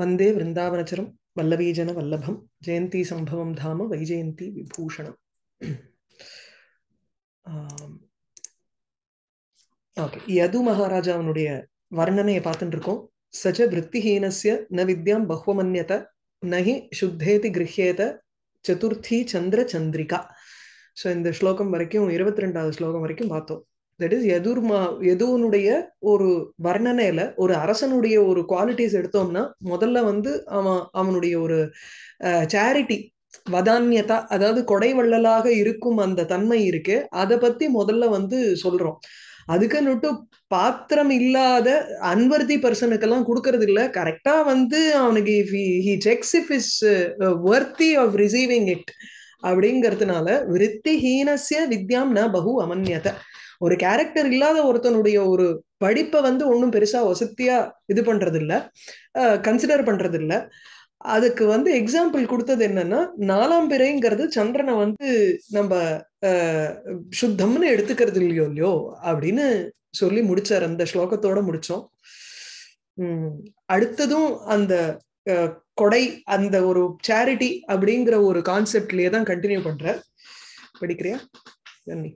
வந்தே விருந்தாவனச்சரம் வல்லவீஜன வல்லபம் ஜெயந்தி சம்பவம் தாம வைஜெயந்தி விபூஷணம் ஓகே யது மகாராஜாவனுடைய வர்ணனையை பார்த்துட்டு இருக்கோம் சஜ விற்த்திஹீனஸ்ய ந வித்யாம் பஹ்வமன்யத நகி சுத்தேதி கிரஹ்யேத சதுர்த்தி சந்திர சந்திரிகா ஸோ இந்த ஸ்லோகம் வரைக்கும் இருபத்தி ரெண்டாவது ஸ்லோகம் வரைக்கும் பார்த்தோம் தட் இஸ் எதுர்மா எதுவனுடைய ஒரு வர்ணனையில ஒரு அரசனுடைய ஒரு குவாலிட்டிஸ் எடுத்தோம்னா முதல்ல வந்து அவன் அவனுடைய ஒரு சேரிட்டி வதான்யதா அதாவது கொடை வள்ளலாக இருக்கும் அந்த தன்மை இருக்கு அதை பத்தி முதல்ல வந்து சொல்றோம் அதுக்குன்னுட்டு பாத்திரம் இல்லாத அன்வர்தி பர்சனுக்கெல்லாம் கொடுக்கறது இல்லை கரெக்டா வந்து அவனுக்கு he checks if is worthy of receiving it அப்படிங்கிறதுனால ஹீனசிய வித்யாம் ந பகு அமன்யதை ஒரு கேரக்டர் இல்லாத ஒருத்தனுடைய ஒரு படிப்பை வந்து ஒன்றும் பெருசா வசதியா இது பண்றது இல்லை கன்சிடர் பண்றது இல்லை அதுக்கு வந்து எக்ஸாம்பிள் கொடுத்தது என்னன்னா நாலாம் பிறைங்கிறது சந்திரனை வந்து நம்ம சுத்தம்னு எடுத்துக்கிறது இல்லையோ இல்லையோ அப்படின்னு சொல்லி முடிச்சார் அந்த ஸ்லோகத்தோட முடிச்சோம் அடுத்ததும் அந்த கொடை அந்த ஒரு சேரிட்டி அப்படிங்கிற ஒரு கான்செப்ட்லயே தான் கண்டினியூ பண்ற படிக்கிறியா நன்றி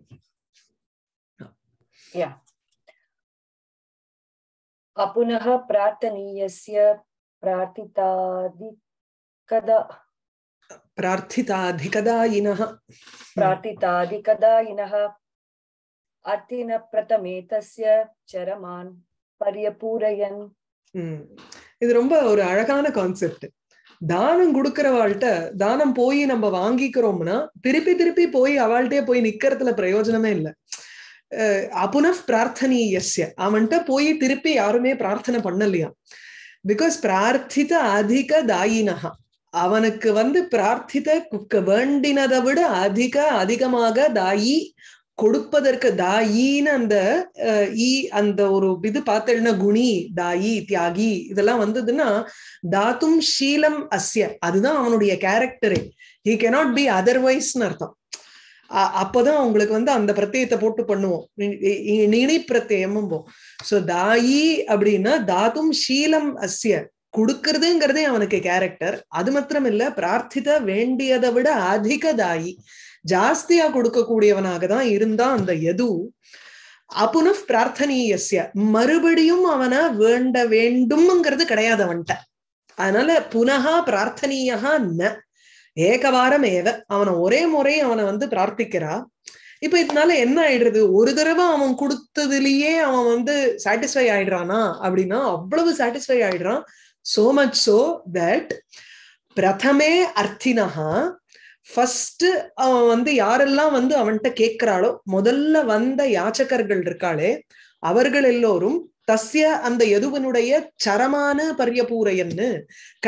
yeah அப்புனः பிரார்த்தனீயஸ்ய பிரார்த்திதாதிகதா பிரார்த்திதாதிகதாயினः பிரார்த்திதாதிகதாயினः அத்தின பிரதமேதஸ்ய சரமான் பரியபூரயன் இது ரொம்ப ஒரு அழகான கான்செப்ட் தானம் கொடுக்கறவாள்கிட்ட தானம் போய் நம்ம வாங்கிக்கிறோம்னா திருப்பி திருப்பி போய் அவள்கிட்டயே போய் நிக்கிறதுல பிரயோஜனமே இல்லை அப்புனஃப் பிரார்த்தனீயஸ்ய அவன்கிட்ட போய் திருப்பி யாருமே பிரார்த்தனை பண்ணலையா பிகாஸ் பிரார்த்தித அதிக தாயினா அவனுக்கு வந்து பிரார்த்தித வேண்டினதை விட அதிக அதிகமாக தாயி கொடுப்பதற்கு தாயின்னு அந்த ஈ அந்த ஒரு இது பார்த்தேன்னா குணி தாயி தியாகி இதெல்லாம் வந்ததுன்னா தாத்தும் ஷீலம் அஸ்ய அதுதான் அவனுடைய கேரக்டரே ஹி கெனாட் பி அதர்வைஸ்னு அர்த்தம் அப்பதான் அவங்களுக்கு வந்து அந்த பிரத்யத்தை போட்டு பண்ணுவோம் இனி பிரத்தியம்போம் சோ தாயி அப்படின்னா தாதும் சீலம் அஸ்ய கொடுக்கறதுங்கிறதே அவனுக்கு கேரக்டர் அது மாத்திரம் இல்ல பிரார்த்தித வேண்டியதை விட அதிக தாயி ஜாஸ்தியா கொடுக்கக்கூடியவனாக தான் இருந்தா அந்த எது அப்புனு பிரார்த்தனீயஸ்ய மறுபடியும் அவனை வேண்ட வேண்டும்ங்கிறது கிடையாது அவன்கிட்ட அதனால புனகா பிரார்த்தனீயா ந ஏகவாரம் ஏவ அவனை ஒரே முறை அவனை வந்து பிரார்த்திக்கிறா இப்ப இதனால என்ன ஆயிடுறது ஒரு தடவை அவன் கொடுத்ததுலயே அவன் வந்து சாட்டிஸ்ஃபை ஆயிடுறானா அப்படின்னா அவ்வளவு சாட்டிஸ்ஃபை ஆயிடுறான் சோ மச் சோ தட் பிரதமே அர்த்தினஹா ஃபர்ஸ்ட் அவன் வந்து யாரெல்லாம் வந்து அவன்கிட்ட கேட்கிறாளோ முதல்ல வந்த யாச்சகர்கள் இருக்காளே அவர்கள் எல்லோரும் தஸ்ய அந்த எதுவனுடைய சரமான பரியபூரையன்னு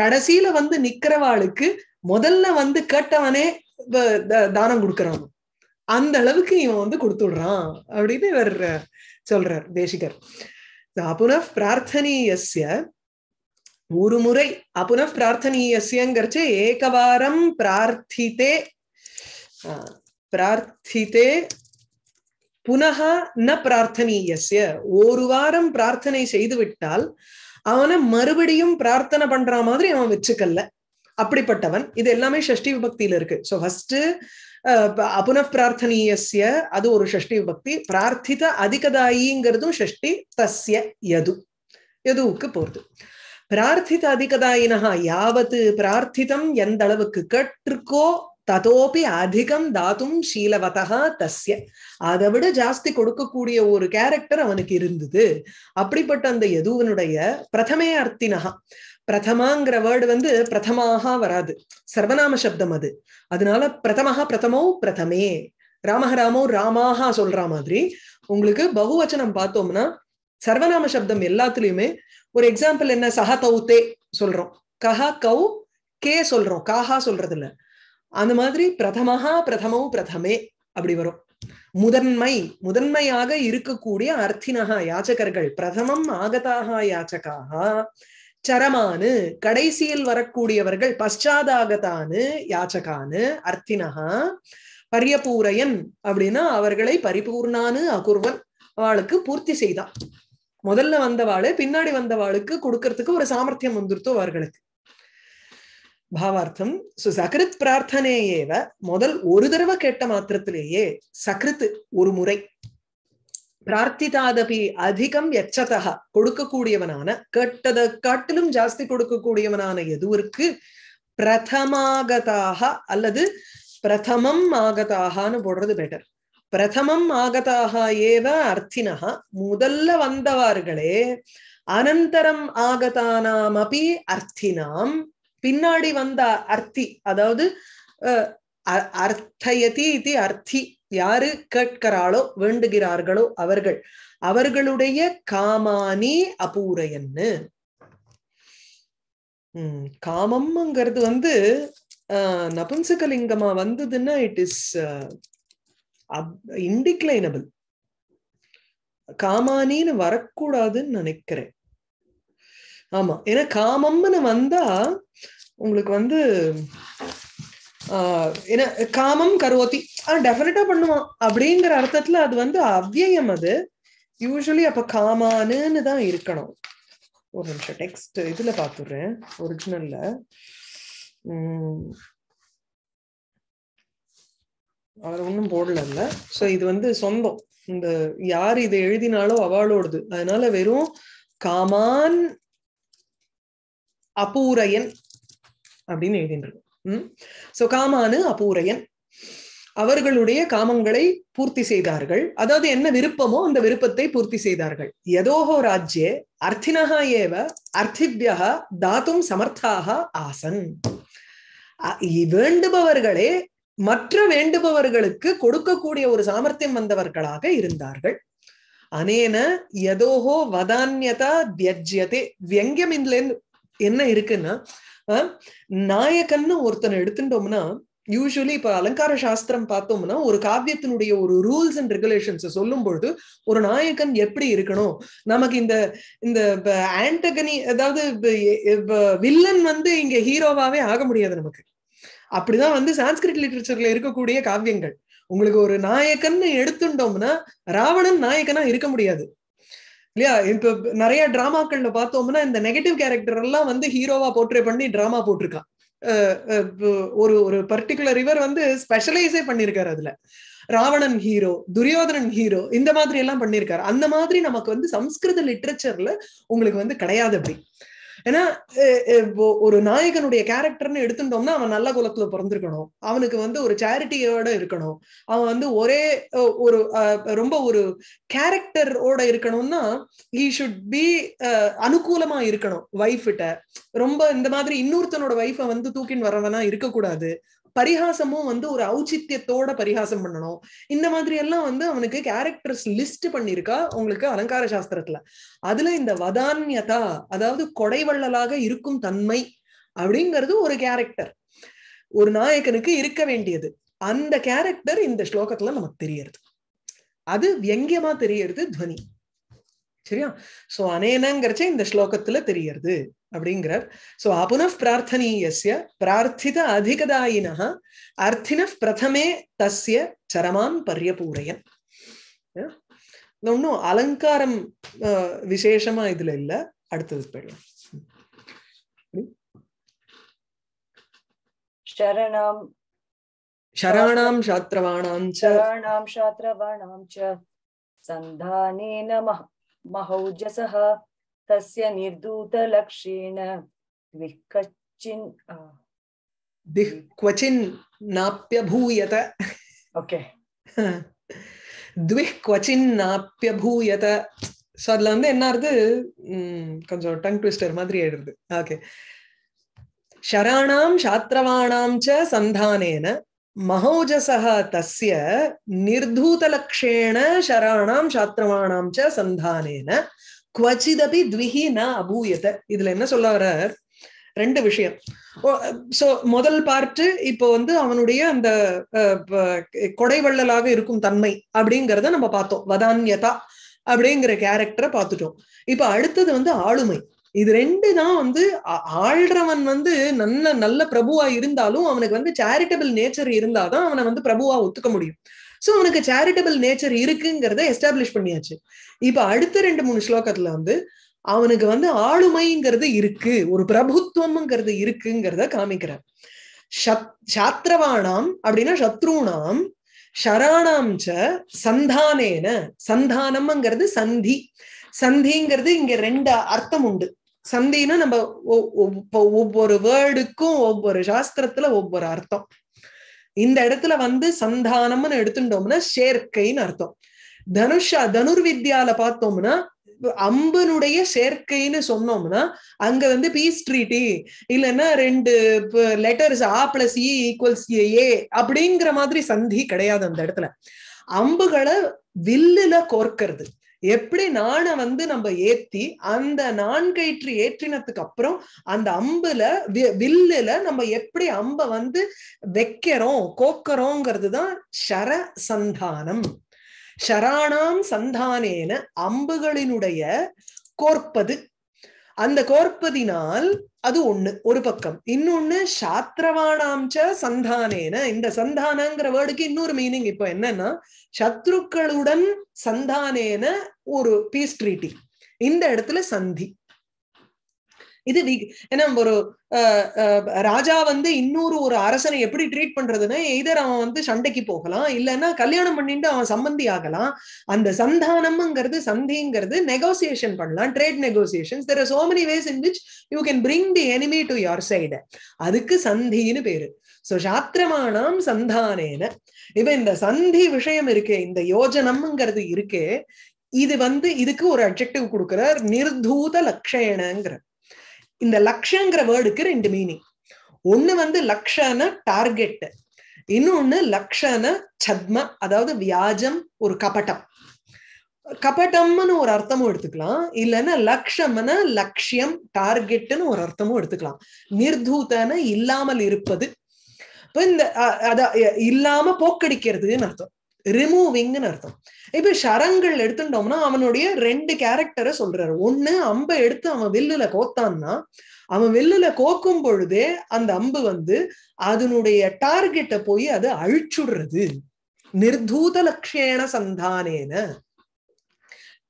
கடைசியில வந்து நிக்கிறவாளுக்கு முதல்ல வந்து கேட்டவனே தானம் கொடுக்கறான் அந்த அளவுக்கு இவன் வந்து கொடுத்து விடுறான் அப்படின்னு இவர் சொல்றார் தேசிகர் அப்புனப் பிரார்த்தனீயஸ்ய ஒரு முறை அப்புனப் பிரார்த்தனீயஸ்யங்கிறச்சு ஏகவாரம் பிரார்த்தித்தே பிரார்த்தித்தே புனக ந பிரார்த்தனீயஸ்ய ஒரு வாரம் பிரார்த்தனை செய்து விட்டால் அவனை மறுபடியும் பிரார்த்தனை பண்ற மாதிரி அவன் வச்சுக்கல அப்படிப்பட்டவன் இது எல்லாமே ஷஷ்டி விபக்தியில இருக்கு சோ ஃபர்ஸ்ட் அபுன பிரார்த்தனீயசிய அது ஒரு ஷஷ்டி விபக்தி பிரார்த்தித அதிகதாயிங்கிறதும் ஷஷ்டி தஸ்ய யது யதுவுக்கு போறது பிரார்த்தித அதிகதாயினஹா யாவத்து பிரார்த்திதம் எந்த அளவுக்கு கற்றுக்கோ ததோபி அதிகம் தாத்தும் சீலவதா தஸ்ய அதை விட ஜாஸ்தி கொடுக்கக்கூடிய ஒரு கேரக்டர் அவனுக்கு இருந்தது அப்படிப்பட்ட அந்த யதுவனுடைய பிரதமே அர்த்தினஹா பிரதமாங்கிற வேர்டு வந்து பிரதமாக வராது சர்வநாம சப்தம் அது அதனால பிரதமாக பிரதமோ பிரதமே ராமஹராமோ ராமாக சொல்ற மாதிரி உங்களுக்கு பகுவச்சனம் பார்த்தோம்னா சர்வநாம சப்தம் எல்லாத்துலயுமே ஒரு எக்ஸாம்பிள் என்ன சஹ தே சொல்றோம் கஹ கௌ கே சொல்றோம் காஹா சொல்றது இல்ல அந்த மாதிரி பிரதமஹா பிரதமோ பிரதமே அப்படி வரும் முதன்மை முதன்மையாக இருக்கக்கூடிய அர்த்தினகா யாச்சகர்கள் பிரதமம் ஆகதாக யாச்சகாக சரமானு கடைசியில் வரக்கூடியவர்கள் பஷாதாகத்தானு யாச்சகானு அர்த்தினகா பரியபூரையன் அப்படின்னா அவர்களை பரிபூர்ணானு அகுர்வன் அவளுக்கு பூர்த்தி செய்தான் முதல்ல வந்தவாளு பின்னாடி வந்தவாளுக்கு கொடுக்கறதுக்கு ஒரு சாமர்த்தியம் வந்துருத்தோ அவர்களுக்கு பாவார்த்தம் சோ சகிருத் பிரார்த்தனையேவ முதல் ஒரு தடவை கேட்ட மாத்திரத்திலேயே சகிருத் ஒரு முறை பிரார்த்திதாதபி அதிகம் எச்சதா கொடுக்கக்கூடியவனான கெட்டதை காட்டிலும் ஜாஸ்தி கொடுக்கக்கூடியவனான எதுவிற்கு பிரதமாகதாக அல்லது பிரதமம் ஆகதாகனு போடுறது பெட்டர் பிரதமம் ஆகதாக ஏவ அர்த்தினா முதல்ல வந்தவார்களே அனந்தரம் ஆகதானாம் அபி அர்த்தினாம் பின்னாடி வந்த அர்த்தி அதாவது அர்த்தயதி இது அர்த்தி யாரு கேட்கிறாளோ வேண்டுகிறார்களோ அவர்கள் அவர்களுடைய காமானி அபூரையன்னு உம் காமம்ங்கிறது வந்து ஆஹ் நபுன்சகலிங்கமா வந்ததுன்னா இட் இஸ் இன்டிக்ளைனபிள் காமானின்னு வரக்கூடாதுன்னு நினைக்கிறேன் ஆமா ஏன்னா காமம்னு வந்தா உங்களுக்கு வந்து ஏன்னா காமம் கருவத்தி ஆனா டெஃபினட்டா பண்ணுவான் அப்படிங்கிற அர்த்தத்துல அது வந்து அவ்வியம் அது யூஸ்வலி அப்ப காமானுன்னு தான் இருக்கணும் ஒரு நிமிஷம் டெக்ஸ்ட் இதுல பாத்துடுறேன் ஒரிஜினல்ல அவர் ஒன்றும் போடல ஸோ இது வந்து சொந்தம் இந்த யார் இதை எழுதினாலோ அவளோடுது அதனால வெறும் காமான் அபூரையன் அப்படின்னு எழுதின்றது உம் சோ காமானு அபூரையன் அவர்களுடைய காமங்களை பூர்த்தி செய்தார்கள் அதாவது என்ன விருப்பமோ அந்த விருப்பத்தை பூர்த்தி செய்தார்கள் யதோஹோ ராஜ்யே அர்த்தினஹா ஏவ அர்த்திபியா தாத்தும் சமர்த்தாக ஆசன் வேண்டுபவர்களே மற்ற வேண்டுபவர்களுக்கு கொடுக்கக்கூடிய ஒரு சாமர்த்தியம் வந்தவர்களாக இருந்தார்கள் அனேன எதோஹோ வதான்யதா வியஜ்யதே வியங்கியம் இதுல என்ன இருக்குன்னா நாயகன்னு ஒருத்தனை எடுத்துட்டோம்னா யூஸ்வலி இப்ப அலங்கார சாஸ்திரம் பார்த்தோம்னா ஒரு காவியத்தினுடைய ஒரு ரூல்ஸ் அண்ட் ரெகுலேஷன்ஸ் சொல்லும் பொழுது ஒரு நாயகன் எப்படி இருக்கணும் நமக்கு இந்த இந்த ஆண்டகனி அதாவது வில்லன் வந்து இங்க ஹீரோவாவே ஆக முடியாது நமக்கு அப்படிதான் வந்து சான்ஸ்கிரிட் லிட்ரேச்சர்ல இருக்கக்கூடிய காவியங்கள் உங்களுக்கு ஒரு நாயக்கன்னு எடுத்துட்டோம்னா ராவணன் நாயகனா இருக்க முடியாது இல்லையா இப்போ நிறைய டிராமாக்கள்ல பார்த்தோம்னா இந்த நெகட்டிவ் கேரக்டர் எல்லாம் வந்து ஹீரோவா போர்ட்ரே பண்ணி டிராமா போட்டிருக்கான் ஒரு ஒரு பர்டிகுலர் இவர் வந்து ஸ்பெஷலைஸே பண்ணிருக்காரு அதுல ராவணன் ஹீரோ துரியோதனன் ஹீரோ இந்த மாதிரி எல்லாம் பண்ணிருக்காரு அந்த மாதிரி நமக்கு வந்து சம்ஸ்கிருத லிட்ரேச்சர்ல உங்களுக்கு வந்து கிடையாது அப்படி ஏன்னா ஒரு நாயகனுடைய கேரக்டர்னு எடுத்துட்டோம்னா அவன் நல்ல குலத்துல பிறந்திருக்கணும் அவனுக்கு வந்து ஒரு சேரிட்டியோட இருக்கணும் அவன் வந்து ஒரே ஒரு ரொம்ப ஒரு கேரக்டரோட இருக்கணும்னா ஹீ ஷுட் பி அனுகூலமா இருக்கணும் ஒய்ஃபிட்ட ரொம்ப இந்த மாதிரி இன்னொருத்தனோட ஒய்ஃபை வந்து தூக்கின்னு வரவனா இருக்கக்கூடாது பரிகாசமும் வந்து ஒரு ஔச்சித்தியத்தோட பரிகாசம் பண்ணணும் இந்த மாதிரி எல்லாம் வந்து அவனுக்கு கேரக்டர்ஸ் லிஸ்ட் பண்ணிருக்கா உங்களுக்கு அலங்கார சாஸ்திரத்துல அதுல இந்த வதான்யதா அதாவது கொடைவள்ளலாக இருக்கும் தன்மை அப்படிங்கிறது ஒரு கேரக்டர் ஒரு நாயகனுக்கு இருக்க வேண்டியது அந்த கேரக்டர் இந்த ஸ்லோகத்துல நமக்கு தெரியறது அது வியங்கியமா தெரியறது துவனி சரியா சோ அனேனங்கிறச்ச இந்த ஸ்லோகத்துல தெரியறது அப்படிங்கிறார் சோ அபுன பிரார்த்தனீயசிய பிரார்த்தித அதிகதாயின அர்த்தின பிரதமே தஸ்ய சரமான் பரியபூரையன் ஒன்றும் அலங்காரம் விசேஷமா இதுல இல்ல அடுத்தது போயிடலாம் hmm. சரணாம் சரணாம் சாத்திரவாணாம் சரணாம் சாத்திரவாணாம் ச சந்தானேன மஹௌஜசஹ तस्य निर्दूतलक्षेण द्विः कच्चिन् दिः क्वचिन् नाप्यभूयत ओके द्विः क्वचिन् नाप्यभूयत ஸோ அதுல வந்து என்ன ஆகுது கொஞ்சம் டங் ட்விஸ்டர் மாதிரி ஆயிடுது ஓகே ஷராணாம் சாத்திரவாணாம் ச சந்தானேன மகோஜசக தஸ்ய நிர்தூதலக்ஷேண ஷராணாம் சாத்திரவாணாம் ச சந்தானேன குவச்சிதபி த்விஹி ந அபூயத இதுல என்ன சொல்ல வர்றார் ரெண்டு விஷயம் சோ முதல் பார்ட்டு இப்போ வந்து அவனுடைய அந்த கொடைவள்ளலாக இருக்கும் தன்மை அப்படிங்கிறத நம்ம பார்த்தோம் வதான்யதா அப்படிங்கிற கேரக்டரை பார்த்துட்டோம் இப்ப அடுத்தது வந்து ஆளுமை இது ரெண்டு தான் வந்து ஆள்றவன் வந்து நல்ல நல்ல பிரபுவா இருந்தாலும் அவனுக்கு வந்து சேரிட்டபிள் நேச்சர் இருந்தாதான் அவனை வந்து பிரபுவா ஒத்துக்க முடியும் சோ உனக்கு சேரிட்டபிள் நேச்சர் இருக்குங்கிறத எஸ்டாப்ளிஷ் பண்ணியாச்சு இப்ப அடுத்த ரெண்டு மூணு ஸ்லோகத்துல வந்து அவனுக்கு வந்து ஆளுமைங்கிறது இருக்கு ஒரு பிரபுத்துவம்ங்கிறது இருக்குங்கிறத காமிக்கிறார் சாத்திரவானாம் அப்படின்னா சத்ருணாம் ஷராணாம் சந்தானேன சந்தானம்ங்கிறது சந்தி சந்திங்கிறது இங்க ரெண்டு அர்த்தம் உண்டு சந்தின்னா நம்ம ஒவ்வொரு வேர்டுக்கும் ஒவ்வொரு சாஸ்திரத்துல ஒவ்வொரு அர்த்தம் இந்த இடத்துல வந்து சந்தானம்னு எடுத்துட்டோம்னா சேர்க்கைன்னு அர்த்தம் தனுஷா தனுர்வித்யால பார்த்தோம்னா அம்பனுடைய சேர்க்கைன்னு சொன்னோம்னா அங்க வந்து பீஸ் ட்ரீட்டி இல்லைன்னா ரெண்டு லெட்டர்ஸ் ஆ பிளஸ் இ ஈக்குவல்ஸ் ஏ அப்படிங்கிற மாதிரி சந்தி கிடையாது அந்த இடத்துல அம்புகளை வில்லுல கோர்க்கிறது எப்படி நானை வந்து நம்ம ஏத்தி அந்த நான்கயிற்று ஏற்றினத்துக்கு அப்புறம் அந்த அம்புல வில்லுல நம்ம எப்படி அம்ப வந்து வைக்கிறோம் கோக்கிறோங்கிறது தான் ஷர சந்தானம் ஷராணாம் சந்தானேன அம்புகளினுடைய கோர்ப்பது அந்த கோர்ப்பதினால் அது ஒண்ணு ஒரு பக்கம் இன்னொன்னு சாத்திரவானாம்ச்ச சந்தானேன இந்த சந்தானங்கிற வேர்டுக்கு இன்னொரு மீனிங் இப்ப என்னன்னா சத்ருக்களுடன் சந்தானேன ஒரு பீஸ் ட்ரீட்டி இந்த இடத்துல சந்தி இது ஏன்னா ஒரு ராஜா வந்து இன்னொரு ஒரு அரசனை எப்படி ட்ரீட் பண்றதுன்னா எய்தர் அவன் வந்து சண்டைக்கு போகலாம் இல்லைன்னா கல்யாணம் பண்ணிட்டு அவன் சம்பந்தி ஆகலாம் அந்த சந்தானம்ங்கிறது சந்திங்கிறது நெகோசியேஷன் பண்ணலாம் trade negotiation there are so many ways in which you can bring the enemy to your side அதுக்கு சந்தின்னு பேரு சோ சாத்திரமானாம் சந்தானேன இப்ப இந்த சந்தி விஷயம் இருக்கே இந்த யோஜனம்ங்கிறது இருக்கே இது வந்து இதுக்கு ஒரு அப்ஜெக்டிவ் கொடுக்குறார் நிர்தூத லக்ஷணங்கிற இந்த லக்ஷங்கிற வேர்டுக்கு ரெண்டு மீனிங் ஒண்ணு வந்து லக்ஷன டார்கெட் இன்னொன்னு லக்ஷன சத்ம அதாவது வியாஜம் ஒரு கபட்டம் கபட்டம்னு ஒரு அர்த்தமும் எடுத்துக்கலாம் இல்லைன்னா லக்ஷம்னா லட்சியம் டார்கெட்னு ஒரு அர்த்தமும் எடுத்துக்கலாம் நிர்தூதன இல்லாமல் இருப்பது இப்ப இந்த அத இல்லாம போக்கடிக்கிறதுன்னு அர்த்தம் ரிமூவிங்னு அர்த்தம் இப்ப ஷரங்கள் எடுத்துட்டோம்னா அவனுடைய ரெண்டு கேரக்டரை சொல்றாரு ஒண்ணு அம்பை எடுத்து அவன் வில்லுல கோத்தான்னா அவன் வில்லுல கோக்கும் பொழுதே அந்த அம்பு வந்து அதனுடைய டார்கெட்டை போய் அது அழிச்சுடுறது நிர்தூத லட்சியேன சந்தானேன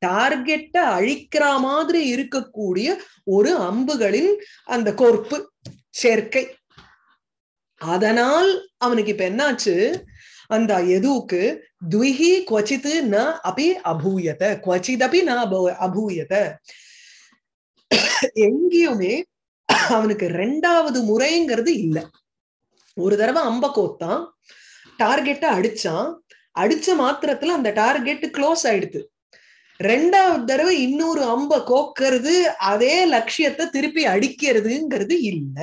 டார்கெட்டை அழிக்கிற மாதிரி இருக்கக்கூடிய ஒரு அம்புகளின் அந்த கோர்ப்பு சேர்க்கை அதனால் அவனுக்கு இப்ப என்னாச்சு அந்த எதுவுக்கு துவிஹி குவச்சித்து ந அபி அபூயத குவச்சிதபி ந அபூயத எங்கேயுமே அவனுக்கு ரெண்டாவது முறைங்கிறது இல்ல ஒரு தடவை அம்ப கோத்தான் டார்கெட்டை அடிச்சான் அடிச்ச மாத்திரத்துல அந்த டார்கெட் க்ளோஸ் ஆயிடுது ரெண்டாவது தடவை இன்னொரு அம்ப கோக்கிறது அதே லட்சியத்தை திருப்பி அடிக்கிறதுங்கிறது இல்ல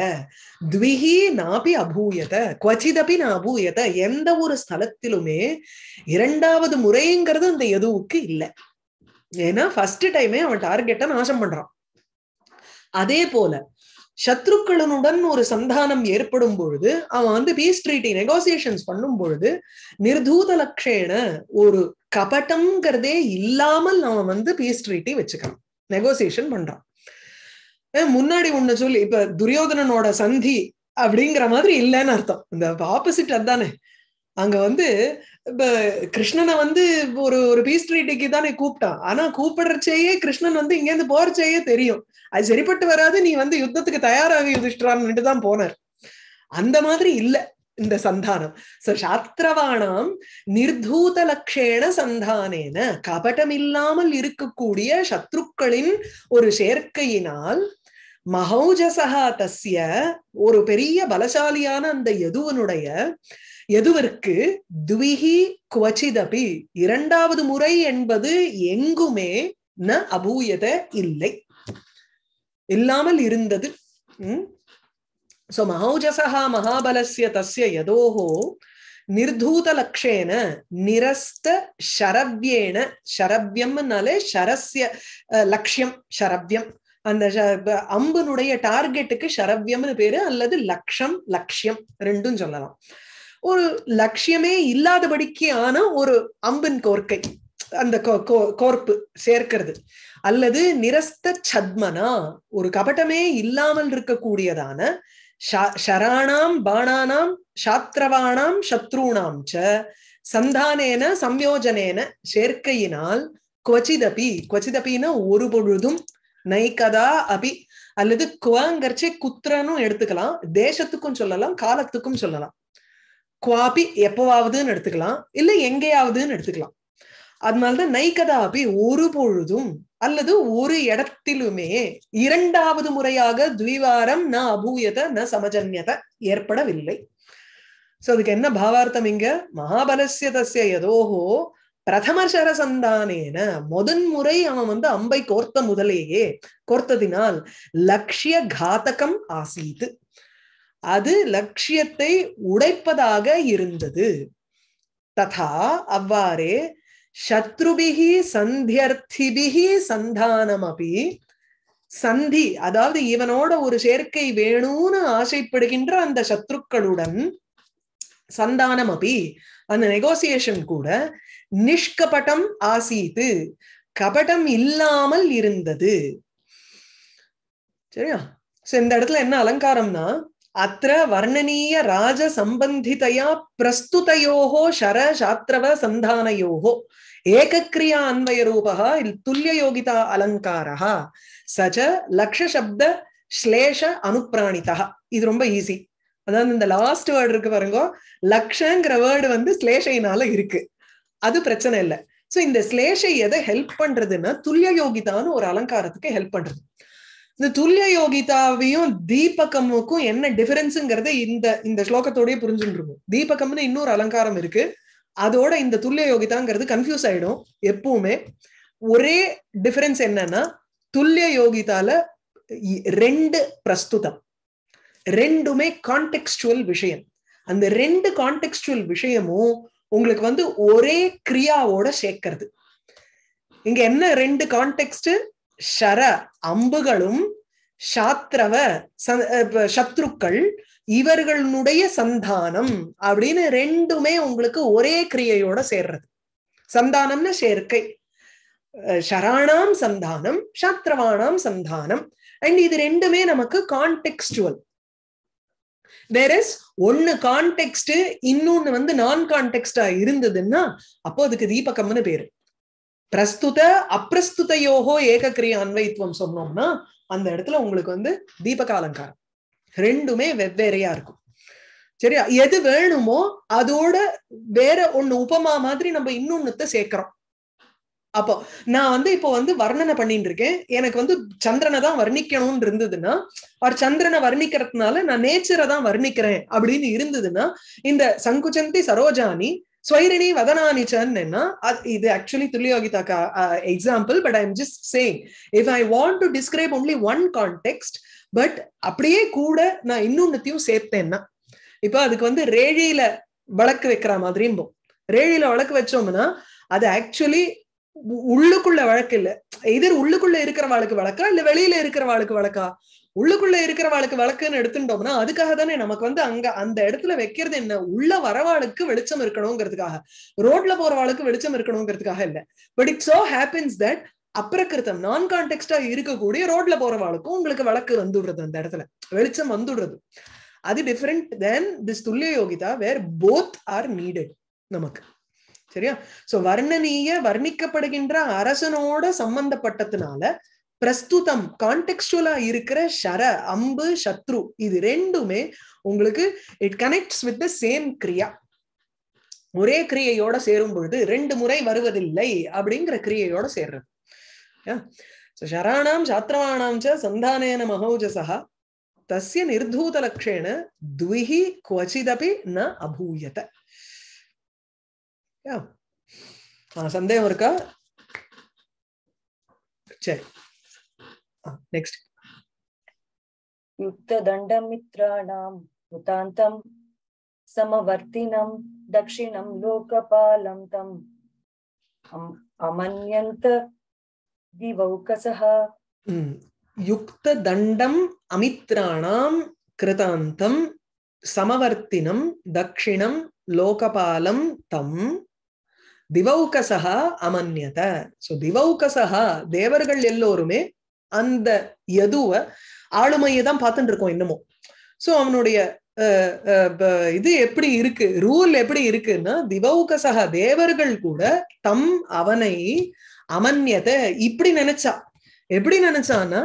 த்விஹி நாபி அபூயத குவச்சிதபி நான் அபூயத எந்த ஒரு ஸ்தலத்திலுமே இரண்டாவது முறைங்கிறது அந்த எதுவுக்கு இல்லை ஏன்னா ஃபர்ஸ்ட் டைமே அவன் டார்கெட்டை நாசம் பண்றான் அதே போல சத்ருக்களுடன் ஒரு சந்தானம் ஏற்படும் பொழுது அவன் வந்து பீஸ் ட்ரீட்டி நெகோசியேஷன்ஸ் பண்ணும் பொழுது நிர்தூத லக்ஷேன ஒரு கபட்டம்ங்கிறதே இல்லாமல் அவன் வந்து பீஸ் ட்ரீட்டி வச்சுக்கலாம் நெகோசியேஷன் பண்றான் முன்னாடி உன்னை சொல்லி இப்ப துரியோதனனோட சந்தி அப்படிங்கிற மாதிரி இல்லைன்னு அர்த்தம் இந்த ஆப்போசிட் அதானே அங்க வந்து கிருஷ்ணனை வந்து ஒரு ஒரு பீஸ் ட்ரீட்டிக்கு தானே கூப்பிட்டான் ஆனா கூப்பிடுறச்சேயே கிருஷ்ணன் வந்து இங்கேருந்து போறச்சேயே தெரியும் அது சரிப்பட்டு வராது நீ வந்து யுத்தத்துக்கு தயாராக யுதிஷ்டிரான்ட்டு தான் போனார் அந்த மாதிரி இல்ல இந்த சந்தானம் சோ சாஸ்திரவானாம் நிர்தூத லக்ஷேண சந்தானேன கபட்டம் இல்லாமல் இருக்கக்கூடிய சத்ருக்களின் ஒரு சேர்க்கையினால் மகௌஜசகா தஸ்ய ஒரு பெரிய பலசாலியான அந்த யதுவனுடைய எதுவர்க்கு துவிஹி குவச்சிதபி இரண்டாவது முறை என்பது எங்குமே ந அபூயத இல்லை இல்லாமல் இருந்தது சோ மகௌஜசா மகாபலசிய தஸ்ய யதோஹோ லக்ஷேன நிரஸ்த ஷரவ்யேன ஷரவ்யம்னாலே ஷரஸ்ய லக்ஷ்யம் ஷரவ்யம் அந்த அம்புனுடைய டார்கெட்டுக்கு ஷரவ்யம்னு பேரு அல்லது லக்ஷம் லக்ஷ்யம் ரெண்டும் சொல்லலாம் ஒரு லட்சியமே இல்லாதபடிக்கான ஒரு அம்பின் கோர்க்கை அந்த கோர்ப்பு சேர்க்கிறது அல்லது நிரஸ்த சத்மனா ஒரு கபட்டமே இல்லாமல் இருக்கக்கூடியதான ஷராணாம் பாணானாம் சாத்திரவானாம் சத்ருணாம் ச சந்தானேன சம்யோஜனேன சேர்க்கையினால் குவச்சிதபி குவச்சிதபின்னா ஒரு பொழுதும் நைகதா அபி அல்லது குவாங்கர்ச்சே குத்திரனும் எடுத்துக்கலாம் தேசத்துக்கும் சொல்லலாம் காலத்துக்கும் சொல்லலாம் குவாபி எப்பவாவதுன்னு எடுத்துக்கலாம் இல்ல எங்கேயாவதுன்னு எடுத்துக்கலாம் அதனாலதான் நைகதாபி ஒரு பொழுதும் அல்லது ஒரு இடத்திலுமே இரண்டாவது முறையாக துவிவாரம் ந அபூயத ந சமஜன்யத ஏற்படவில்லை சோ அதுக்கு என்ன பாவார்த்தம் இங்க மகாபலசிய தசிய ஏதோஹோ பிரதம சரசந்தானேன முதன்முறை அவன் வந்து அம்பை கோர்த்த முதலேயே கோர்த்ததினால் லட்சிய காத்தகம் ஆசீத்து அது லட்சியத்தை உடைப்பதாக இருந்தது ததா அவ்வாறே சத்ருபிகி சந்தியர்த்திபிகி சந்தானம் அப்படி சந்தி அதாவது இவனோட ஒரு சேர்க்கை வேணும்னு ஆசைப்படுகின்ற அந்த சத்ருக்களுடன் சந்தானம் அப்படி அந்த நெகோசியேஷன் கூட நிஷ்கபடம் ஆசீத்து கபடம் இல்லாமல் இருந்தது சரியா இந்த இடத்துல என்ன அலங்காரம்னா அத்த வர்ணனீய ராஜ சம்பந்திதையா பிரஸ்துதையோ ஷர சாத்திரவ சந்தானயோகோ ஏகக்ரியா அன்வய ரூபா யோகிதா அலங்காரா சச்ச லக்ஷப்த ஸ்லேஷ அனுப்பிராணிதா இது ரொம்ப ஈஸி அதாவது இந்த லாஸ்ட் வேர்டு இருக்கு பாருங்க லக்ஷங்கிற வேர்டு வந்து ஸ்லேஷையினால இருக்கு அது பிரச்சனை இல்லை சோ இந்த ஸ்லேஷை எதை ஹெல்ப் பண்றதுன்னா துல்லிய யோகிதான்னு ஒரு அலங்காரத்துக்கு ஹெல்ப் பண்றது இந்த துல்லிய யோகிதாவையும் தீபகமுக்கும் என்ன டிஃபரன்ஸுங்கிறத இந்த இந்த ஸ்லோகத்தோடய புரிஞ்சுட்டு இருக்கும் தீபகம்னு இன்னொரு அலங்காரம் இருக்கு அதோட இந்த துல்லிய யோகிதாங்கிறது கன்ஃபியூஸ் ஆயிடும் எப்பவுமே ஒரே டிஃபரன்ஸ் என்னன்னா துல்லிய யோகிதால ரெண்டு பிரஸ்துதம் ரெண்டுமே கான்டெக்ஸ்டுவல் விஷயம் அந்த ரெண்டு கான்டெக்ஸ்டுவல் விஷயமும் உங்களுக்கு வந்து ஒரே கிரியாவோட சேர்க்கறது இங்க என்ன ரெண்டு கான்டெக்ஸ்ட் ஷர அம்புகளும் சாத்திரவ சத்ருக்கள் இவர்களுடைய சந்தானம் அப்படின்னு ரெண்டுமே உங்களுக்கு ஒரே கிரியையோட சேர்றது சந்தானம்னா சேர்க்கை ஷராணாம் சந்தானம் சாத்திரவானாம் சந்தானம் அண்ட் இது ரெண்டுமே நமக்கு கான்டெக்ஸ்டுவல் வேர் இஸ் ஒன்னு கான்டெக்ஸ்ட் இன்னொன்னு வந்து நான் கான்டெக்டா இருந்ததுன்னா அப்போ அதுக்கு தீபகம்னு பேரு பிரஸ்துத அப்பிரஸ்துதையோகோ கிரியா அன்வைத்துவம் சொன்னோம்னா அந்த இடத்துல உங்களுக்கு வந்து தீபக அலங்காரம் ரெண்டுமே வெவ்வேறையா இருக்கும் சரியா எது வேணுமோ அதோட வேற ஒண்ணு உபமா மாதிரி நம்ம இன்னொன்னுத்த சேர்க்கிறோம் அப்போ நான் வந்து இப்போ வந்து வர்ணனை பண்ணிட்டு இருக்கேன் எனக்கு வந்து சந்திரனை தான் வர்ணிக்கணும்னு இருந்ததுன்னா அவர் சந்திரனை வர்ணிக்கிறதுனால நான் நேச்சரை தான் வர்ணிக்கிறேன் அப்படின்னு இருந்ததுன்னா இந்த சங்குச்சந்தி சரோஜானி ஸ்வைரிணி வதனானிச்சன்னா uh, இது ஆக்சுவலி துல்லியோகிதா example but I am just same if I want to describe only one contact but அப்படியே கூட நான் இன்னொன்னுத்தையும் சேர்த்தேன்னா இப்போ அதுக்கு வந்து ரேழியில வழக்கு வைக்கிற மாதிரியும் ரேழியில வழக்கு வச்சோம்னா அது ஆக்சுவலி உள்ளுக்குள்ள வழக்கு இல்ல எதிர் உள்ளுக்குள்ள இருக்கிற வாழ்க்கை வழக்கா இல்ல வெளியில இருக்கிற வாழ்க்கை வழக்கா உள்ளுக்குள்ள இருக்கிறவாளுக்கு வழக்குன்னு எடுத்துட்டோம்னா அதுக்காக தானே நமக்கு வந்து அங்க அந்த இடத்துல வைக்கிறது என்ன உள்ள வரவாளுக்கு வெளிச்சம் இருக்கணுங்கிறதுக்காக ரோட்ல போறவாளுக்கு வெளிச்சம் இருக்கணுங்கிறதுக்காக இல்ல but it so happens that அப்பிரகிருத்தம் நான் கான்டெக்டா இருக்கக்கூடிய ரோட்ல போறவாளுக்கும் உங்களுக்கு வழக்கு வந்துடுறது அந்த இடத்துல வெளிச்சம் வந்துடுறது அது டிஃப்ரெண்ட் தென் திஸ் துல்லிய யோகிதா வேர் போத் ஆர் நீடட் நமக்கு சரியா சோ வர்ணனீய வர்ணிக்கப்படுகின்ற அரசனோட சம்பந்தப்பட்டதுனால பிரஸ்துதம் கான்டெக்சுவலா இருக்கிற ஷர அம்பு சத்ரு இது ரெண்டுமே உங்களுக்கு it connects with the same கிரியா ஒரே கிரியையோட சேரும் பொழுது ரெண்டு முறை வருவதில்லை அப்படிங்கிற கிரியையோட சேர்றது ஷராணாம் சாத்திரவானாம் ச சந்தானேன மகோஜசா நிர்தூத லக்ஷேண துவிஹி குவச்சிதபி ந அபூயத சந்தேகம் இருக்கா சரி நெக்ஸ்ட் யுக்ததண்டமித்ராணாம் முதாந்தம் சமவர்த்தினம் தக்ஷிணம் லோகபாலம் தம் அமன்யந்த திவௌகசஹ யுக்த தண்டம் அமித்ராணாம் கிருதாந்தம் சமவர்த்தினம் தக்ஷிணம் லோகபாலம் தம் திவௌகசா அமன்யத சோ திவௌகசா தேவர்கள் எல்லோருமே அந்த எதுவ ஆளுமையை தான் பார்த்துட்டு இருக்கோம் இன்னமும் ஸோ அவனுடைய இது எப்படி இருக்கு ரூல் எப்படி இருக்குன்னா திவௌக சக தேவர்கள் கூட தம் அவனை அமன்யத்தை இப்படி நினைச்சா எப்படி நினைச்சான்னா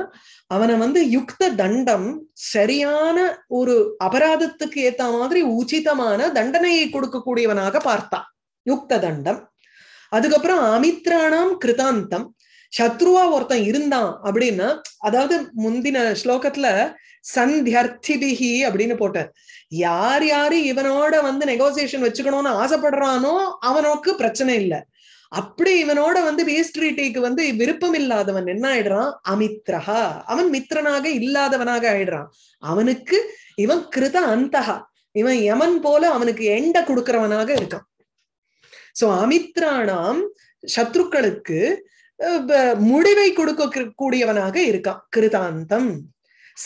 அவனை வந்து யுக்த தண்டம் சரியான ஒரு அபராதத்துக்கு ஏத்த மாதிரி உச்சிதமான தண்டனையை கொடுக்கக்கூடியவனாக பார்த்தா யுக்த தண்டம் அதுக்கப்புறம் அமித்ராணாம் கிருதாந்தம் சத்ருவா ஒருத்தன் இருந்தான் அப்படின்னா அதாவது முந்தின ஸ்லோகத்துல சந்தியர்த்திபிகி அப்படின்னு போட்டேன் யார் யாரு இவனோட வந்து நெகோசியேஷன் வச்சுக்கணும்னு ஆசைப்படுறானோ அவனுக்கு பிரச்சனை இல்லை அப்படி இவனோட வந்து வேஸ்ட்ரீட்டிக்கு வந்து விருப்பம் இல்லாதவன் என்ன ஆயிடுறான் அமித்ரஹா அவன் மித்ரனாக இல்லாதவனாக ஆயிடுறான் அவனுக்கு இவன் கிருத அந்தகா இவன் யமன் போல அவனுக்கு எண்ட கொடுக்கிறவனாக இருக்கான் சோ அமித்ராணாம் சத்ருக்களுக்கு முடிவை கொடுக்க கூடியவனாக இருக்கான் கிருதாந்தம்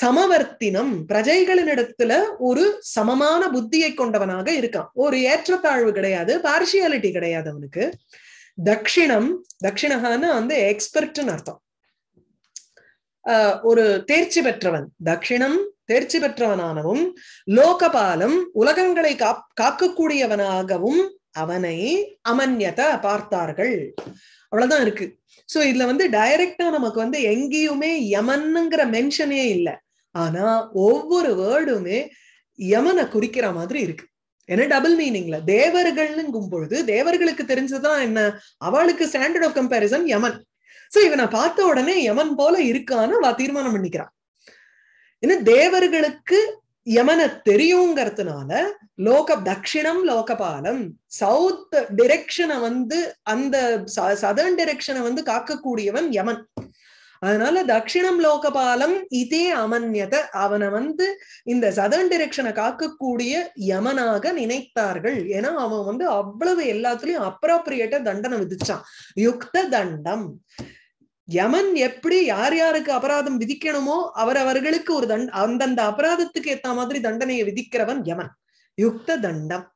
சமவர்த்தினம் பிரஜைகளினிடத்துல ஒரு சமமான புத்தியை கொண்டவனாக இருக்கான் ஒரு ஏற்றத்தாழ்வு கிடையாது பார்சியாலிட்டி கிடையாது அவனுக்கு தக்ஷிணம் தக்ஷிணகான்னு வந்து எக்ஸ்பர்ட்னு அர்த்தம் ஒரு தேர்ச்சி பெற்றவன் தக்ஷிணம் தேர்ச்சி பெற்றவனானவும் லோகபாலம் உலகங்களை காக்கக்கூடியவனாகவும் அவனை அமன்யத பார்த்தார்கள் அவ்வளவுதான் இருக்கு சோ இதுல வந்து டைரக்டா நமக்கு வந்து எங்கேயுமே யமன்ங்கிற மென்ஷனே இல்லை ஆனா ஒவ்வொரு வேர்டுமே யமனை குறிக்கிற மாதிரி இருக்கு ஏன்னா டபுள் மீனிங்ல தேவர்கள்ங்கும் பொழுது தேவர்களுக்கு தெரிஞ்சதுதான் என்ன அவளுக்கு standard of comparison Yaman so இவனை பார்த்த உடனே யமன் போல இருக்கான்னு அவ தீர்மானம் பண்ணிக்கிறான் ஏன்னா தேவர்களுக்கு யமனை தெரியுங்கிறதுனால லோக தட்சிணம் லோகபாலம் சவுத் டிரெக்ஷனை வந்து அந்த சதர்ன் டிரெக்ஷனை வந்து காக்கக்கூடியவன் யமன் அதனால தட்சிணம் லோகபாலம் இதே அமன்யத அவனை வந்து இந்த சதர்ன் டிரெக்ஷனை காக்கக்கூடிய யமனாக நினைத்தார்கள் ஏன்னா அவன் வந்து அவ்வளவு எல்லாத்துலயும் அப்ராப்ரியேட்டா தண்டனை விதிச்சான் யுக்த தண்டம் யமன் எப்படி யார் யாருக்கு அபராதம் விதிக்கணுமோ அவர் அவர்களுக்கு ஒரு தண்ட அந்தந்த அபராதத்துக்கு ஏத்த மாதிரி தண்டனையை விதிக்கிறவன் யமன் யுக்த தண்டம்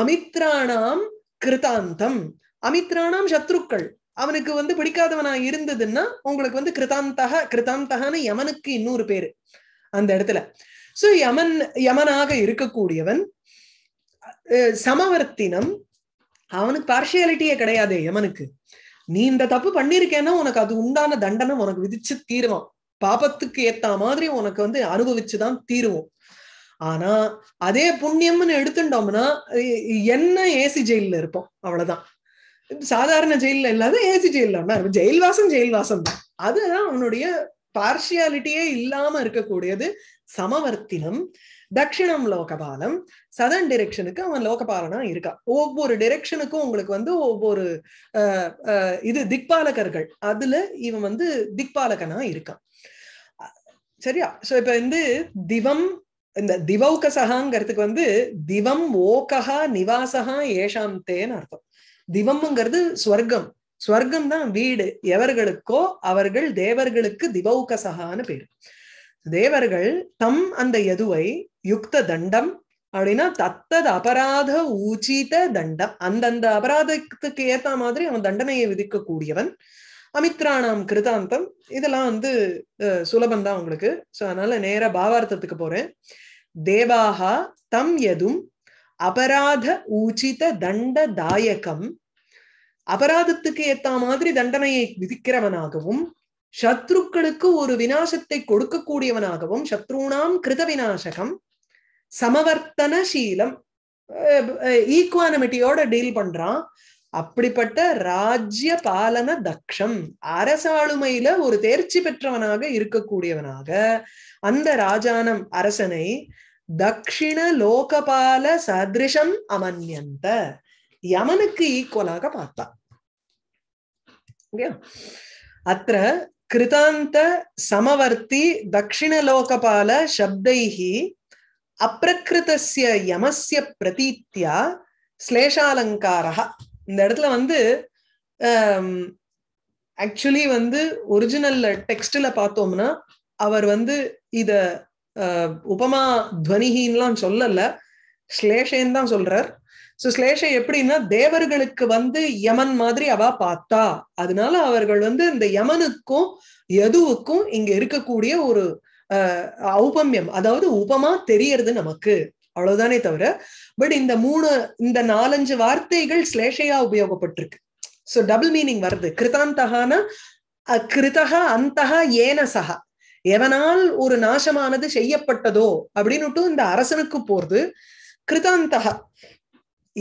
அமித்ராணாம் கிருதாந்தம் அமித்ராணாம் சத்ருக்கள் அவனுக்கு வந்து பிடிக்காதவனா இருந்ததுன்னா உங்களுக்கு வந்து கிருதாந்தக கிருதாந்தகன்னு யமனுக்கு இன்னொரு பேரு அந்த இடத்துல சோ யமன் யமனாக இருக்கக்கூடியவன் சமவர்த்தினம் அவனுக்கு பார்ஷியாலிட்டியே கிடையாது யமனுக்கு நீ இந்த தப்பு பண்ணிருக்கேன்னா உனக்கு அது உண்டான தண்டனை உனக்கு விதிச்சு தீருவான் பாபத்துக்கு ஏத்த மாதிரி உனக்கு வந்து அனுபவிச்சுதான் தீருவோம் ஆனா அதே புண்ணியம்னு எடுத்துட்டோம்னா என்ன ஏசி ஜெயில இருப்போம் அவ்வளவுதான் சாதாரண ஜெயில இல்லாத ஏசி ஜெயில ஜெயில்வாசம் ஜெயில்வாசம் தான் அதுதான் அவனுடைய பார்ஷியாலிட்டியே இல்லாம இருக்கக்கூடியது சமவர்த்தினம் தட்சிணம் லோகபாலம் சதன் டிரெக்ஷனுக்கு அவன் லோகபாலனா இருக்கான் ஒவ்வொரு டிரெக்ஷனுக்கும் உங்களுக்கு வந்து ஒவ்வொரு இது திக்பாலகர்கள் அதுல இவன் வந்து திக்பாலகனா இருக்கான் சரியா சோ இப்ப வந்து திவம் இந்த திவௌகசகாங்கிறதுக்கு வந்து திவம் ஓகஹா நிவாசகா ஏஷாம் தேன்னு அர்த்தம் திவம்ங்கிறது ஸ்வர்க்கம் ஸ்வர்க்கம் தான் வீடு எவர்களுக்கோ அவர்கள் தேவர்களுக்கு திவௌகசகான்னு பேரு தேவர்கள் தம் அந்த எதுவை யுக்த தண்டம் அப்படின்னா தத்தது அபராத ஊச்சித தண்டம் அந்தந்த அபராதத்துக்கு ஏத்த மாதிரி அவன் தண்டனையை விதிக்கக்கூடியவன் அமித்ரானாம் கிருதாந்தம் இதெல்லாம் வந்து சுலபம் தான் உங்களுக்கு சோ அதனால நேர பாவார்த்தத்துக்கு போறேன் தேவாகா தம் எதும் அபராத ஊச்சித தண்ட தாயகம் அபராதத்துக்கு ஏத்த மாதிரி தண்டனையை விதிக்கிறவனாகவும் சத்ருக்களுக்கு ஒரு வினாசத்தை கொடுக்கக்கூடியவனாகவும் சத்ருணாம் கிருத வினாசகம் சமவர்த்தனசீலம் ஈக்குவானமிட்டியோட டீல் பண்றான் அப்படிப்பட்ட ராஜ்ய பாலன தக்ஷம் அரசாளுமையில ஒரு தேர்ச்சி பெற்றவனாக இருக்கக்கூடியவனாக அந்த ராஜானம் அரசனை தக்ஷிண லோகபால சதிருஷம் அமன்யந்த யமனுக்கு ஈக்குவலாக பார்த்தான் அத்த கிருதாந்த சமவர்த்தி தக்ஷிண லோகபால சப்தைஹி அப்பிரகிருதசிய யமசிய பிரதீத்தியா ஸ்லேஷாலங்காரா இந்த இடத்துல வந்து ஆக்சுவலி வந்து ஒரிஜினல் டெக்ஸ்டில் பார்த்தோம்னா அவர் வந்து இத உபமா துவனிகின்லாம் சொல்லல ஸ்லேஷேன்னு தான் சொல்றார் ஸோ ஸ்லேஷை எப்படின்னா தேவர்களுக்கு வந்து யமன் மாதிரி அவ பார்த்தா அதனால அவர்கள் வந்து இந்த யமனுக்கும் யதுவுக்கும் இங்க இருக்கக்கூடிய ஒரு ஔபமியம் அதாவது உபமா தெரியறது நமக்கு அவ்வளவுதானே தவிர பட் இந்த மூணு இந்த நாலஞ்சு வார்த்தைகள் ஸ்லேஷையா உபயோகப்பட்டிருக்கு ஸோ டபுள் மீனிங் வருது கிருதாந்தகான கிருதக அந்த ஏன சகா எவனால் ஒரு நாசமானது செய்யப்பட்டதோ அப்படின்னுட்டு இந்த அரசனுக்கு போறது கிருதாந்தக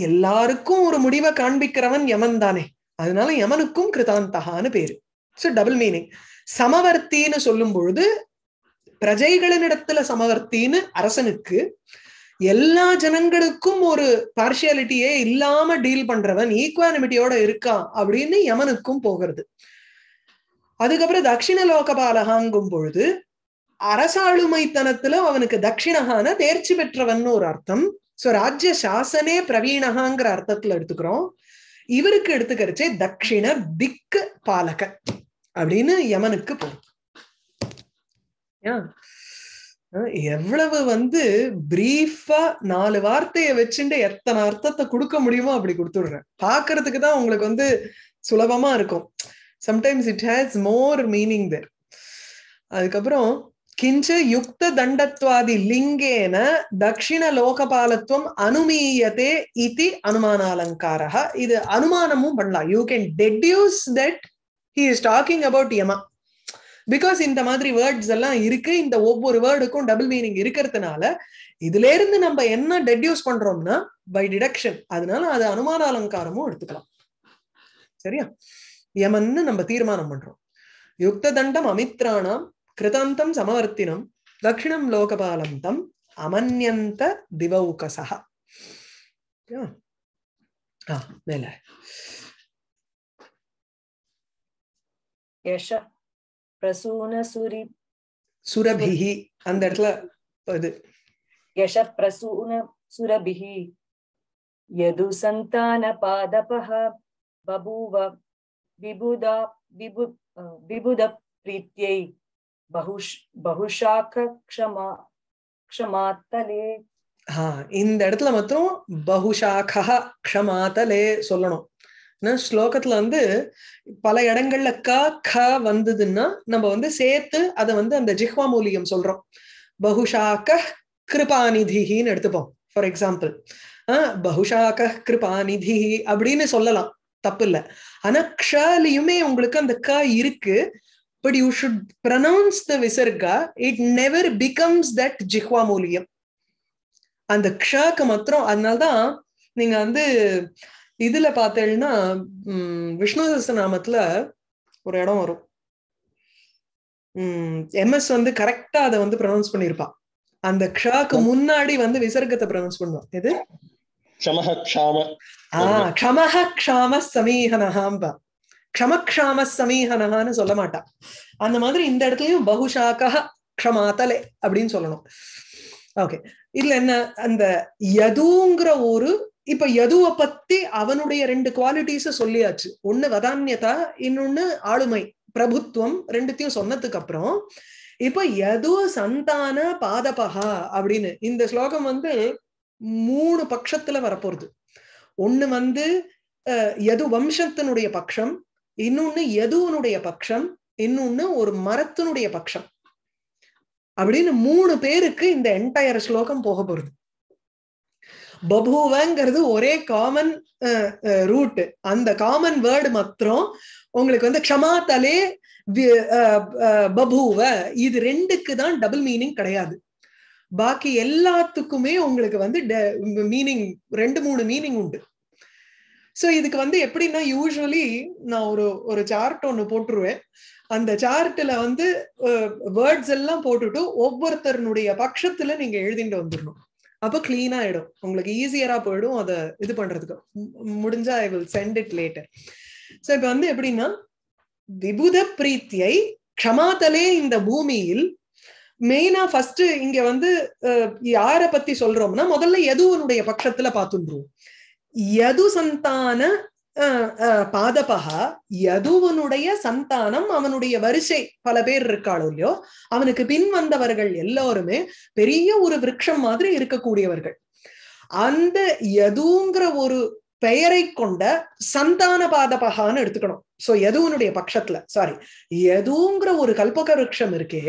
எல்லாருக்கும் ஒரு முடிவை காண்பிக்கிறவன் யமன் தானே அதனால யமனுக்கும் கிருதாந்தகான்னு பேரு ஸோ டபுள் மீனிங் சமவர்த்தின்னு சொல்லும் பொழுது பிரஜைகளினிடத்துல சமவர்த்தின்னு அரசனுக்கு எல்லா ஜனங்களுக்கும் ஒரு பார்ஷியாலிட்டியே இல்லாம டீல் பண்றவன் ஈக்குவானிமிட்டியோட இருக்கான் அப்படின்னு யமனுக்கும் போகிறது அதுக்கப்புறம் தட்சிண லோகபாலகாங்கும் பொழுது அரசாளுமைத்தனத்துல அவனுக்கு தட்சிணகான தேர்ச்சி பெற்றவன் ஒரு அர்த்தம் சோ ராஜ்ய சாசனே பிரவீணகாங்கிற அர்த்தத்துல எடுத்துக்கிறோம் இவருக்கு எடுத்துக்கிறச்சே தட்சிண திக்கு பாலக அப்படின்னு யமனுக்கு போகும் எவ்வளவு வந்து பிரீஃபா நாலு வார்த்தையை வச்சுட்டு எத்தனை அர்த்தத்தை கொடுக்க முடியுமோ அப்படி கொடுத்துடுறேன் பாக்குறதுக்கு தான் உங்களுக்கு வந்து சுலபமா இருக்கும் sometimes it has more meaning there அதுக்கப்புறம் கிஞ்ச யுக்த தண்டத்வாதி லிங்கேன தட்சிண லோகபாலத்துவம் அனுமீயதே இது அனுமானாலங்காரா இது அனுமானமும் பண்ணலாம் you can deduce that he is talking about Yama because இந்த மாதிரி வேர்ட்ஸ் எல்லாம் இருக்கு இந்த ஒவ்வொரு வேர்டுக்கும் டபுள் மீனிங் இருக்கிறதுனால இதுல இருந்து நம்ம என்ன டெட்யூஸ் பண்றோம்னா பை டிடக்ஷன் அதனால அது அனுமான அலங்காரமும் எடுத்துக்கலாம் சரியா யமன்னு நம்ம தீர்மானம் பண்றோம் யுக்த தண்டம் அமித்ராணாம் கிருதாந்தம் சமவர்த்தினம் தட்சிணம் லோகபாலம் தம் அமன்யந்த திவௌகசா மேல பிரசூன சுரி சுரபிஹி அந்த இடத்துல இது யஷ பிரசூன சுரபிஹி யது சந்தான பாதபஹ பபூவ விபுதா விபு விபுத பிரீத்தியை பகுஷ் பகுஷாக க்ஷமா க்ஷமாத்தலே இந்த இடத்துல மட்டும் பகுஷாக்கா க்ஷமாத்தலே சொல்லணும் ஏன்னா ஸ்லோகத்துல வந்து பல இடங்கள்ல க க வந்ததுன்னா நம்ம வந்து சேர்த்து அதை வந்து அந்த ஜிஹ்வா மூலியம் சொல்றோம் பகுஷாக்க கிருபாநிதிஹின்னு எடுத்துப்போம் ஃபார் எக்ஸாம்பிள் ஆஹ் பகுஷாக்க கிருபாநிதி அப்படின்னு சொல்லலாம் தப்பு இல்லை ஆனா க்ஷாலையுமே உங்களுக்கு அந்த க இருக்கு but you should pronounce the visarga it never becomes that jihva muliyam அந்த க்ஷாக்கு மாத்திரம் அதனால்தான் நீங்க வந்து இதுல பார்த்தேன்னா விஷ்ணு சஹசநாமத்துல ஒரு இடம் வரும் உம் எம்எஸ் வந்து கரெக்டா அதை வந்து ப்ரொனவுன்ஸ் பண்ணிருப்பா அந்த க்ஷாக்கு முன்னாடி வந்து விசர்க்கத்தை ப்ரொனவுன்ஸ் பண்ணுவான் எது சமீஹனஹாம்பா க்ஷமக்ஷாம சமீஹனஹான்னு சொல்ல மாட்டான் அந்த மாதிரி இந்த இடத்துலயும் பகுஷாக்கா க்ஷமாத்தலே அப்படின்னு சொல்லணும் ஓகே இதுல என்ன அந்த யதுங்கிற ஒரு இப்ப எதுவை பத்தி அவனுடைய ரெண்டு குவாலிட்டிஸ சொல்லியாச்சு ஒண்ணு வதான்யதா இன்னொன்னு ஆளுமை பிரபுத்துவம் ரெண்டுத்தையும் சொன்னதுக்கு அப்புறம் இப்ப எது சந்தான பாதபகா அப்படின்னு இந்த ஸ்லோகம் வந்து மூணு பட்சத்துல வரப்போறது ஒண்ணு வந்து எது வம்சத்தினுடைய பட்சம் இன்னொன்னு எதுவனுடைய பட்சம் இன்னொன்னு ஒரு மரத்தினுடைய பட்சம் அப்படின்னு மூணு பேருக்கு இந்த என்டையர் ஸ்லோகம் போக போறது பபுவங்கிறது ஒரே காமன் ரூட் அந்த காமன் வேர்டு மாத்திரம் உங்களுக்கு வந்து க்ஷமா பபுவ இது ரெண்டுக்கு தான் டபுள் மீனிங் கிடையாது பாக்கி எல்லாத்துக்குமே உங்களுக்கு வந்து மீனிங் ரெண்டு மூணு மீனிங் உண்டு ஸோ இதுக்கு வந்து எப்படின்னா யூஸ்வலி நான் ஒரு ஒரு சார்ட் ஒன்று போட்டுருவேன் அந்த சார்ட்டில் வந்து வேர்ட்ஸ் எல்லாம் போட்டுட்டு ஒவ்வொருத்தருனுடைய பட்சத்தில் நீங்கள் எழுதிட்டு வந்துடணும் அப்போ கிளீன் ஆயிடும் உங்களுக்கு ஈஸியரா போயிடும் அதை இது பண்றதுக்கு முடிஞ்சா I will send it later so இப்ப வந்து எப்படின்னா விபுத பிரீத்தியை க்ஷமாதலே இந்த பூமியில் மெயினா ஃபர்ஸ்ட் இங்க வந்து யார பத்தி சொல்றோம்னா முதல்ல எதுவனுடைய பட்சத்துல பாத்துருவோம் எது சந்தான பாதபா யதுவனுடைய சந்தானம் அவனுடைய வரிசை பல பேர் இருக்காளோ இல்லையோ அவனுக்கு பின் வந்தவர்கள் எல்லாருமே பெரிய ஒரு விரக்ஷம் மாதிரி இருக்கக்கூடியவர்கள் அந்த யதுங்கிற ஒரு பெயரை கொண்ட சந்தான பாதபகான்னு எடுத்துக்கணும் சோ யதுவனுடைய பட்சத்துல சாரி யதுங்கிற ஒரு கல்பக விரக்ஷம் இருக்கே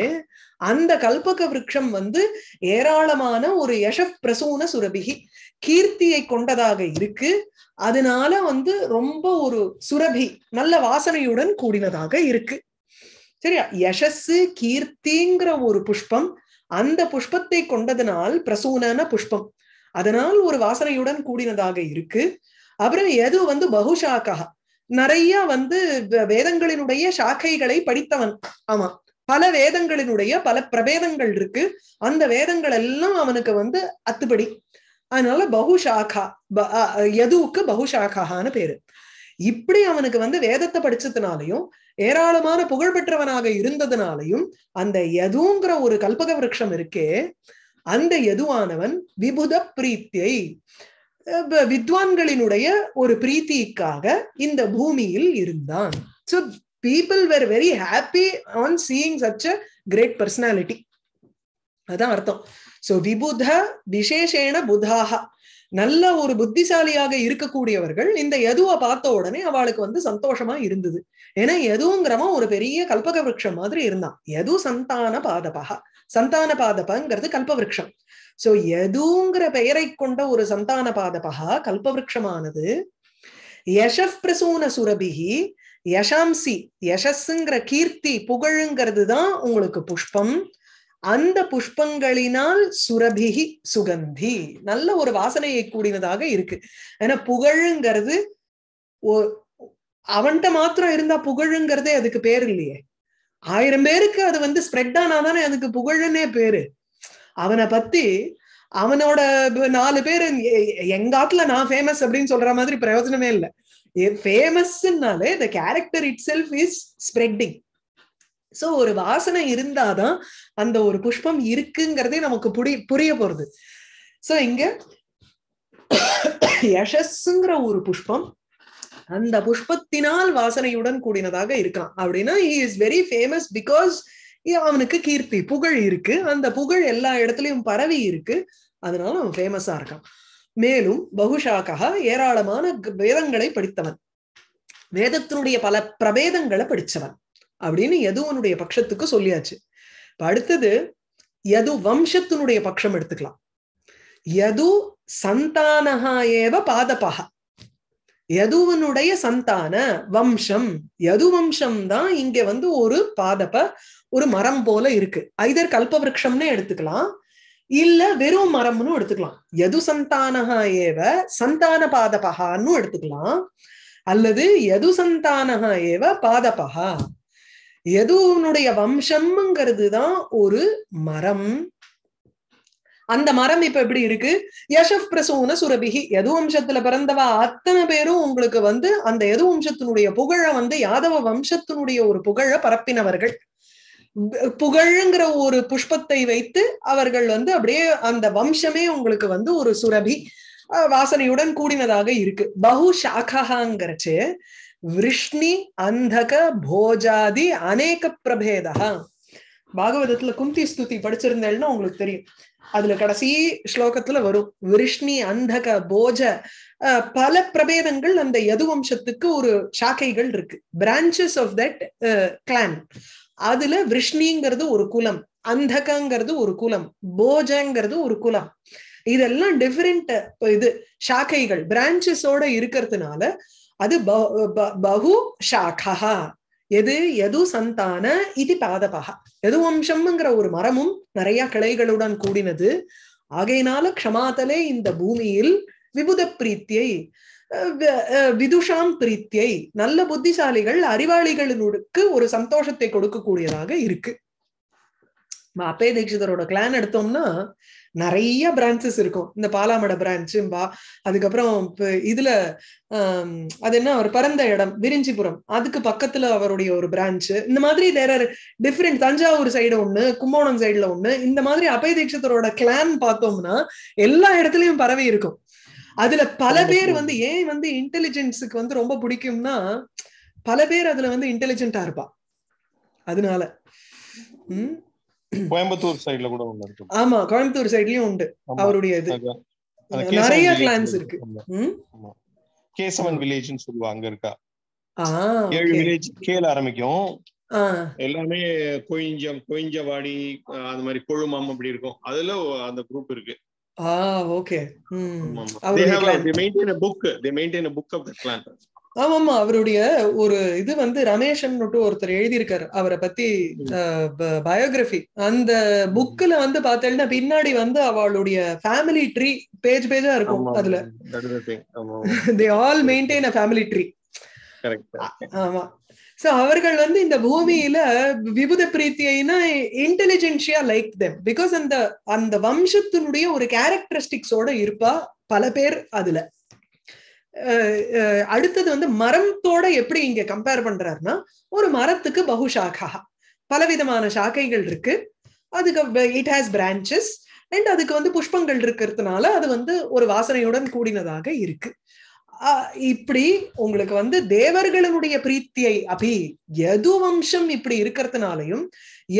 அந்த கல்பக விரக்ஷம் வந்து ஏராளமான ஒரு யஷப் பிரசூன சுரபிகி கீர்த்தியை கொண்டதாக இருக்கு அதனால வந்து ரொம்ப ஒரு சுரபி நல்ல வாசனையுடன் கூடினதாக இருக்கு சரியா யசஸ் கீர்த்திங்கிற ஒரு புஷ்பம் அந்த புஷ்பத்தை கொண்டதனால் பிரசூனன புஷ்பம் அதனால் ஒரு வாசனையுடன் கூடினதாக இருக்கு அப்புறம் எது வந்து பகுஷாக்கா நிறைய வந்து வேதங்களினுடைய சாக்கைகளை படித்தவன் ஆமா பல வேதங்களினுடைய பல பிரபேதங்கள் இருக்கு அந்த வேதங்கள் எல்லாம் அவனுக்கு வந்து அத்துப்படி அதனால பகுஷாகா யதுவுக்கு பகுஷாகான்னு பேரு இப்படி அவனுக்கு வந்து வேதத்தை படிச்சதுனாலையும் ஏராளமான புகழ் பெற்றவனாக இருந்ததுனாலையும் அந்த யதுங்கிற ஒரு கல்பக விரக்ஷம் இருக்கே அந்த எதுவானவன் விபுத பிரீத்தியை வித்வான்களினுடைய ஒரு பிரீத்திக்காக இந்த பூமியில் இருந்தான் so people were very happy on seeing such a great personality அதான் அர்த்தம் சோ விபுத விசேஷேன புதாக நல்ல ஒரு புத்திசாலியாக இருக்கக்கூடியவர்கள் இந்த எதுவை பார்த்த உடனே அவளுக்கு வந்து சந்தோஷமா இருந்தது ஏன்னா எதுவுங்கிறவன் ஒரு பெரிய கல்பக விரக்ஷம் மாதிரி இருந்தான் எது சந்தான பாதபா சந்தான பாதபங்கிறது கல்பவிருக்ஷம் சோ எதுங்கிற பெயரை கொண்ட ஒரு சந்தான பாதபகா கல்பவிருக்ஷமானது யஷப் பிரசூன சுரபிகி யசாம்சி யசஸ்ங்கிற கீர்த்தி புகழுங்கிறது தான் உங்களுக்கு புஷ்பம் அந்த புஷ்பங்களினால் சுரபிகி சுகந்தி நல்ல ஒரு வாசனையை கூடினதாக இருக்கு ஏன்னா புகழுங்கிறது அவன்கிட்ட மாத்திரம் இருந்தா புகழுங்கிறதே அதுக்கு பேர் இல்லையே ஆயிரம் பேருக்கு அது வந்து ஸ்ப்ரெட் ஆனாதானே அதுக்கு புகழுன்னே பேரு அவனை பத்தி அவனோட நாலு பேர் எங்க ஆட்டுல நான் ஃபேமஸ் அப்படின்னு சொல்ற மாதிரி பிரயோஜனமே இல்லை ஃபேமஸ்னாலே இந்த character itself is spreading so ஒரு வாசனை இருந்தாதான் அந்த ஒரு புஷ்பம் இருக்குங்கிறதே நமக்கு புடி புரிய போறது சோ இங்க யசஸ்ங்கிற ஒரு புஷ்பம் அந்த புஷ்பத்தினால் வாசனையுடன் கூடினதாக இருக்கான் அப்படின்னா he is very famous because அவனுக்கு கீர்த்தி புகழ் இருக்கு அந்த புகழ் எல்லா இடத்துலயும் பரவி இருக்கு அதனால அவன் ஃபேமஸா இருக்கான் மேலும் பகுஷாக்கா ஏராளமான வேதங்களை படித்தவன் வேதத்தினுடைய பல பிரபேதங்களை படிச்சவன் அப்படின்னு யதுவனுடைய பட்சத்துக்கு சொல்லியாச்சு அடுத்தது யது வம்சத்தினுடைய பட்சம் எடுத்துக்கலாம் யது சந்தானகா ஏவ பாதபகா யதுவனுடைய சந்தான வம்சம் யது வம்சம் தான் இங்க வந்து ஒரு பாதப்ப ஒரு மரம் போல இருக்கு ஐதர் கல்பவருஷம்னு எடுத்துக்கலாம் இல்ல வெறும் மரம்னு எடுத்துக்கலாம் எது சந்தானகா ஏவ சந்தான பாதபகான்னு எடுத்துக்கலாம் அல்லது எது சந்தானகா ஏவ பாதபகா எதுனுடைய வம்சம்ங்கிறது தான் ஒரு மரம் அந்த மரம் இப்ப எப்படி இருக்கு யஷப் பிரசூன சுரபிகி எது வம்சத்துல பிறந்தவா அத்தனை பேரும் உங்களுக்கு வந்து அந்த எது வம்சத்தினுடைய புகழ வந்து யாதவ வம்சத்தினுடைய ஒரு புகழ பரப்பினவர்கள் புகழுங்கிற ஒரு புஷ்பத்தை வைத்து அவர்கள் வந்து அப்படியே அந்த வம்சமே உங்களுக்கு வந்து ஒரு சுரபி வாசனையுடன் கூடினதாக இருக்கு பகு சாகாங்கிறச்சு விஷ்ணி அந்தக போஜாதி அநேக பிரபேதா பாகவதத்துல குந்தி ஸ்துதி படிச்சிருந்தேன்னா உங்களுக்கு தெரியும் அதுல கடைசி ஸ்லோகத்துல வரும் விஷ்ணி அந்தக போஜ பல பிரபேதங்கள் அந்த யது வம்சத்துக்கு ஒரு சாக்கைகள் இருக்கு பிரான்சஸ் ஆஃப் தட் கிளான் அதுல விஷ்ணிங்கிறது ஒரு குலம் அந்தகங்கிறது ஒரு குலம் போஜங்கிறது ஒரு குலம் இதெல்லாம் டிஃபரெண்ட் இது சாக்கைகள் பிரான்ச்சஸோட இருக்கிறதுனால அது பகு சாக்கா எது எது சந்தான இது பாதபகா எது வம்சம்ங்கிற ஒரு மரமும் நிறைய கிளைகளுடன் கூடினது ஆகையினால க்ஷமாதலே இந்த பூமியில் விபுத பிரீத்தியை விதுஷாம் பிரீத்தியை நல்ல புத்திசாலிகள் அறிவாளிகளினுக்கு ஒரு சந்தோஷத்தை கொடுக்கக்கூடியதாக இருக்கு அப்பே தீட்சிதரோட கிளான் எடுத்தோம்னா நிறைய பிரான்சஸ் இருக்கும் இந்த பாலாமட பா அதுக்கப்புறம் இதுல அது என்ன ஒரு பரந்த இடம் விரிஞ்சிபுரம் அதுக்கு பக்கத்துல அவருடைய ஒரு பிரான்ச்சு இந்த மாதிரி தேர் டிஃப்ரெண்ட் தஞ்சாவூர் சைடு ஒண்ணு கும்போணம் சைடுல ஒண்ணு இந்த மாதிரி அபய தீட்சிதரோட கிளான் பார்த்தோம்னா எல்லா இடத்துலயும் பரவி இருக்கும் அதுல பல பேர் வந்து ஏன் வந்து இன்டெலிஜென்ஸுக்கு வந்து ரொம்ப பிடிக்கும்னா பல பேர் அதுல வந்து இன்டெலிஜென்ட்டா இருப்பா அதனால கோயம்புத்தூர் சைடுல கூட ஆமா கோயம்புத்தூர் சைடுலயும் உண்டு அவருடைய இது நிறைய கிளான்ஸ் இருக்கு கேசவன் வில்லேஜ்னு சொல்லுவா அங்க இருக்கா ஏழு வில்லேஜ் கேல ஆரம்பிக்கும் எல்லாமே கொயிஞ்சம் கொயிஞ்சவாடி அந்த மாதிரி கொழுமாம் அப்படி இருக்கும் அதுல அந்த குரூப் இருக்கு Ah, okay. Hmm. They, have a, uh, they maintain a book. They maintain a book of the clan. ஆமாமா அவருடைய ஒரு இது வந்து ரமேஷன்னுட்டு ஒருத்தர் எழுதியிருக்காரு அவரை பத்தி பயோகிராஃபி அந்த புக்ல வந்து பார்த்தேன்னா பின்னாடி வந்து அவளுடைய ஃபேமிலி ட்ரீ பேஜ் பேஜா இருக்கும் அதுல they all maintain a family tree ஆமா சோ அவர்கள் வந்து இந்த பூமியில விபுத பிரீத்தியைனா இன்டெலிஜென்சியா லைக் தெம் பிகாஸ் அந்த அந்த வம்சத்தினுடைய ஒரு கேரக்டரிஸ்டிக்ஸோட இருப்பா பல பேர் அதுல அடுத்தது வந்து மரத்தோட எப்படி இங்க கம்பேர் பண்றாருன்னா ஒரு மரத்துக்கு பகுஷாகா பலவிதமான சாக்கைகள் இருக்கு அதுக்கு இட் ஹாஸ் பிரான்ச்சஸ் அண்ட் அதுக்கு வந்து புஷ்பங்கள் இருக்கிறதுனால அது வந்து ஒரு வாசனையுடன் கூடினதாக இருக்கு இப்படி உங்களுக்கு வந்து தேவர்களுடைய பிரீத்தியை அபி எது வம்சம் இப்படி இருக்கிறதுனாலையும்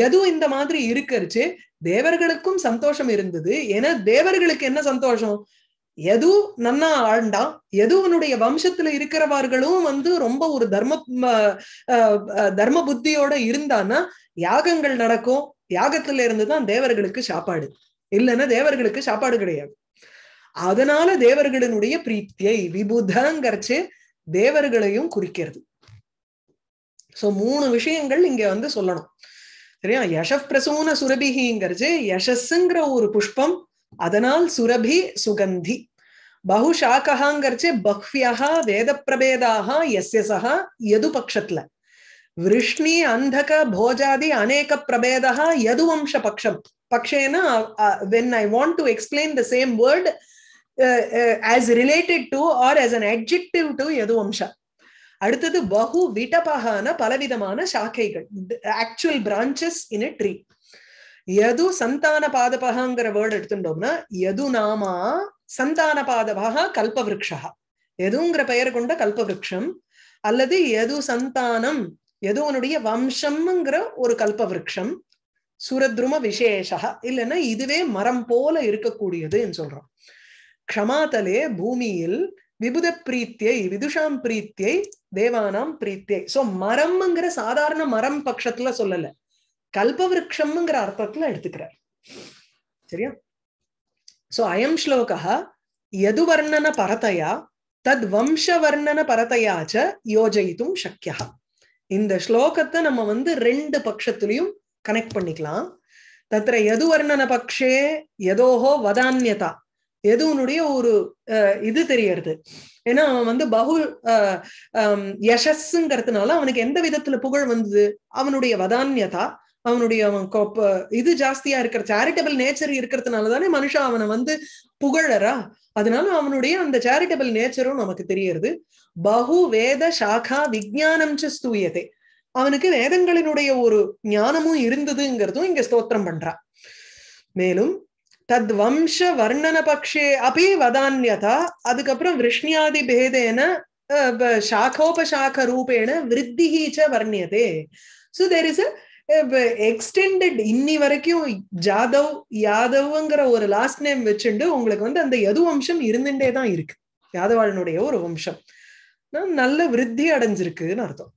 எது இந்த மாதிரி இருக்கிறச்சு தேவர்களுக்கும் சந்தோஷம் இருந்தது ஏன்னா தேவர்களுக்கு என்ன சந்தோஷம் எது நன்னா ஆழ்ந்தா எதுவனுடைய வம்சத்துல இருக்கிறவர்களும் வந்து ரொம்ப ஒரு தர்ம தர்ம புத்தியோட இருந்தான்னா யாகங்கள் நடக்கும் யாகத்துல இருந்துதான் தேவர்களுக்கு சாப்பாடு இல்லைன்னா தேவர்களுக்கு சாப்பாடு கிடையாது அதனால தேவர்களினுடைய பிரீத்தியை விபுதங்கரைச்சு தேவர்களையும் குறிக்கிறது சோ மூணு விஷயங்கள் இங்க வந்து சொல்லணும் சரியா யஷப் பிரசூன சுரபிஹிங்கிறது யசஸ்ங்கிற ஒரு புஷ்பம் அதனால் சுரபி சுகந்தி பகுஷாக்கங்கிறச்சு பஹ்வியா வேத பிரபேதாக எஸ்யசா எது பட்சத்துல விருஷ்ணி அந்தக போஜாதி அநேக பிரபேதா யதுவம்ச வம்ச பக்ஷம் பக்ஷேனா when I want to explain the same word as related to or as an adjective to எது யதுவம்சா அடுத்தது பகு விட்டபகான பலவிதமான சாக்கைகள் actual branches in a tree எது சந்தான பாதபகாங்கிற வேர்டு எடுத்துட்டோம்னா எது நாமா சந்தான பாதபகா கல்பவிருஷா எதுங்கிற பெயர் கொண்ட கல்பவிருஷம் அல்லது எது சந்தானம் எது உன்னுடைய வம்சம்ங்கிற ஒரு கல்பவிருஷம் சுரத்ரும விசேஷா இல்லைன்னா இதுவே மரம் போல இருக்கக்கூடியதுன்னு சொல்றோம் க்ஷமாதலே பூமியில் விபுத பிரீத்தியை விதுஷாம் பிரீத்தியை தேவானாம் பிரீத்தியை சோ மரம்ங்கிற சாதாரண மரம் பட்சத்துல சொல்லல கல்பவிருஷம்ங்கிற அர்த்தத்துல எடுத்துக்கிறார் சரியா சோ அயம் ஸ்லோகா யதுவர்ணன பரதையா தத் வம்சவர்ணன பரதையாச்ச யோஜயித்தும் சக்கியா இந்த ஸ்லோகத்தை நம்ம வந்து ரெண்டு பட்சத்திலையும் கனெக்ட் பண்ணிக்கலாம் தத்திர யதுவர்ணன பக்ஷே யதோஹோ வதான்யதா எதுவனுடைய ஒரு இது தெரியறது ஏன்னா அவன் வந்து பகு யசஸ்ங்கிறதுனால அவனுக்கு எந்த விதத்துல புகழ் வந்தது அவனுடைய வதான்யதா அவனுடைய அவன் இது ஜாஸ்தியா இருக்கிற சேரிட்டபிள் நேச்சர் இருக்கிறதுனால தானே மனுஷன் அவனை வந்து புகழறா அதனால அவனுடைய அந்த சேரிட்டபிள் நேச்சரும் நமக்கு தெரியறது பகு வேத சாகா விஜானம் ஸ்தூயதே அவனுக்கு வேதங்களினுடைய ஒரு ஞானமும் இருந்ததுங்கிறதும் இங்க ஸ்தோத்திரம் பண்றா மேலும் தத் வம்ச வர்ணன பக்ஷே அப்படி வதான்யதா அதுக்கப்புறம் விஷ்ணியாதி பேதேன சாக்கோபசாக்க ரூபேண விருத்திஹி ச வர்ணியதே ஸோ தேர் இஸ் எக்ஸ்டெண்டட் இன்னி வரைக்கும் ஜாதவ் யாதவ்ங்கிற ஒரு லாஸ்ட் நேம் வச்சுண்டு உங்களுக்கு வந்து அந்த எது வம்சம் இருந்துட்டே தான் இருக்கு யாதவாளனுடைய ஒரு வம்சம் நல்ல விருத்தி அடைஞ்சிருக்குன்னு அர்த்தம்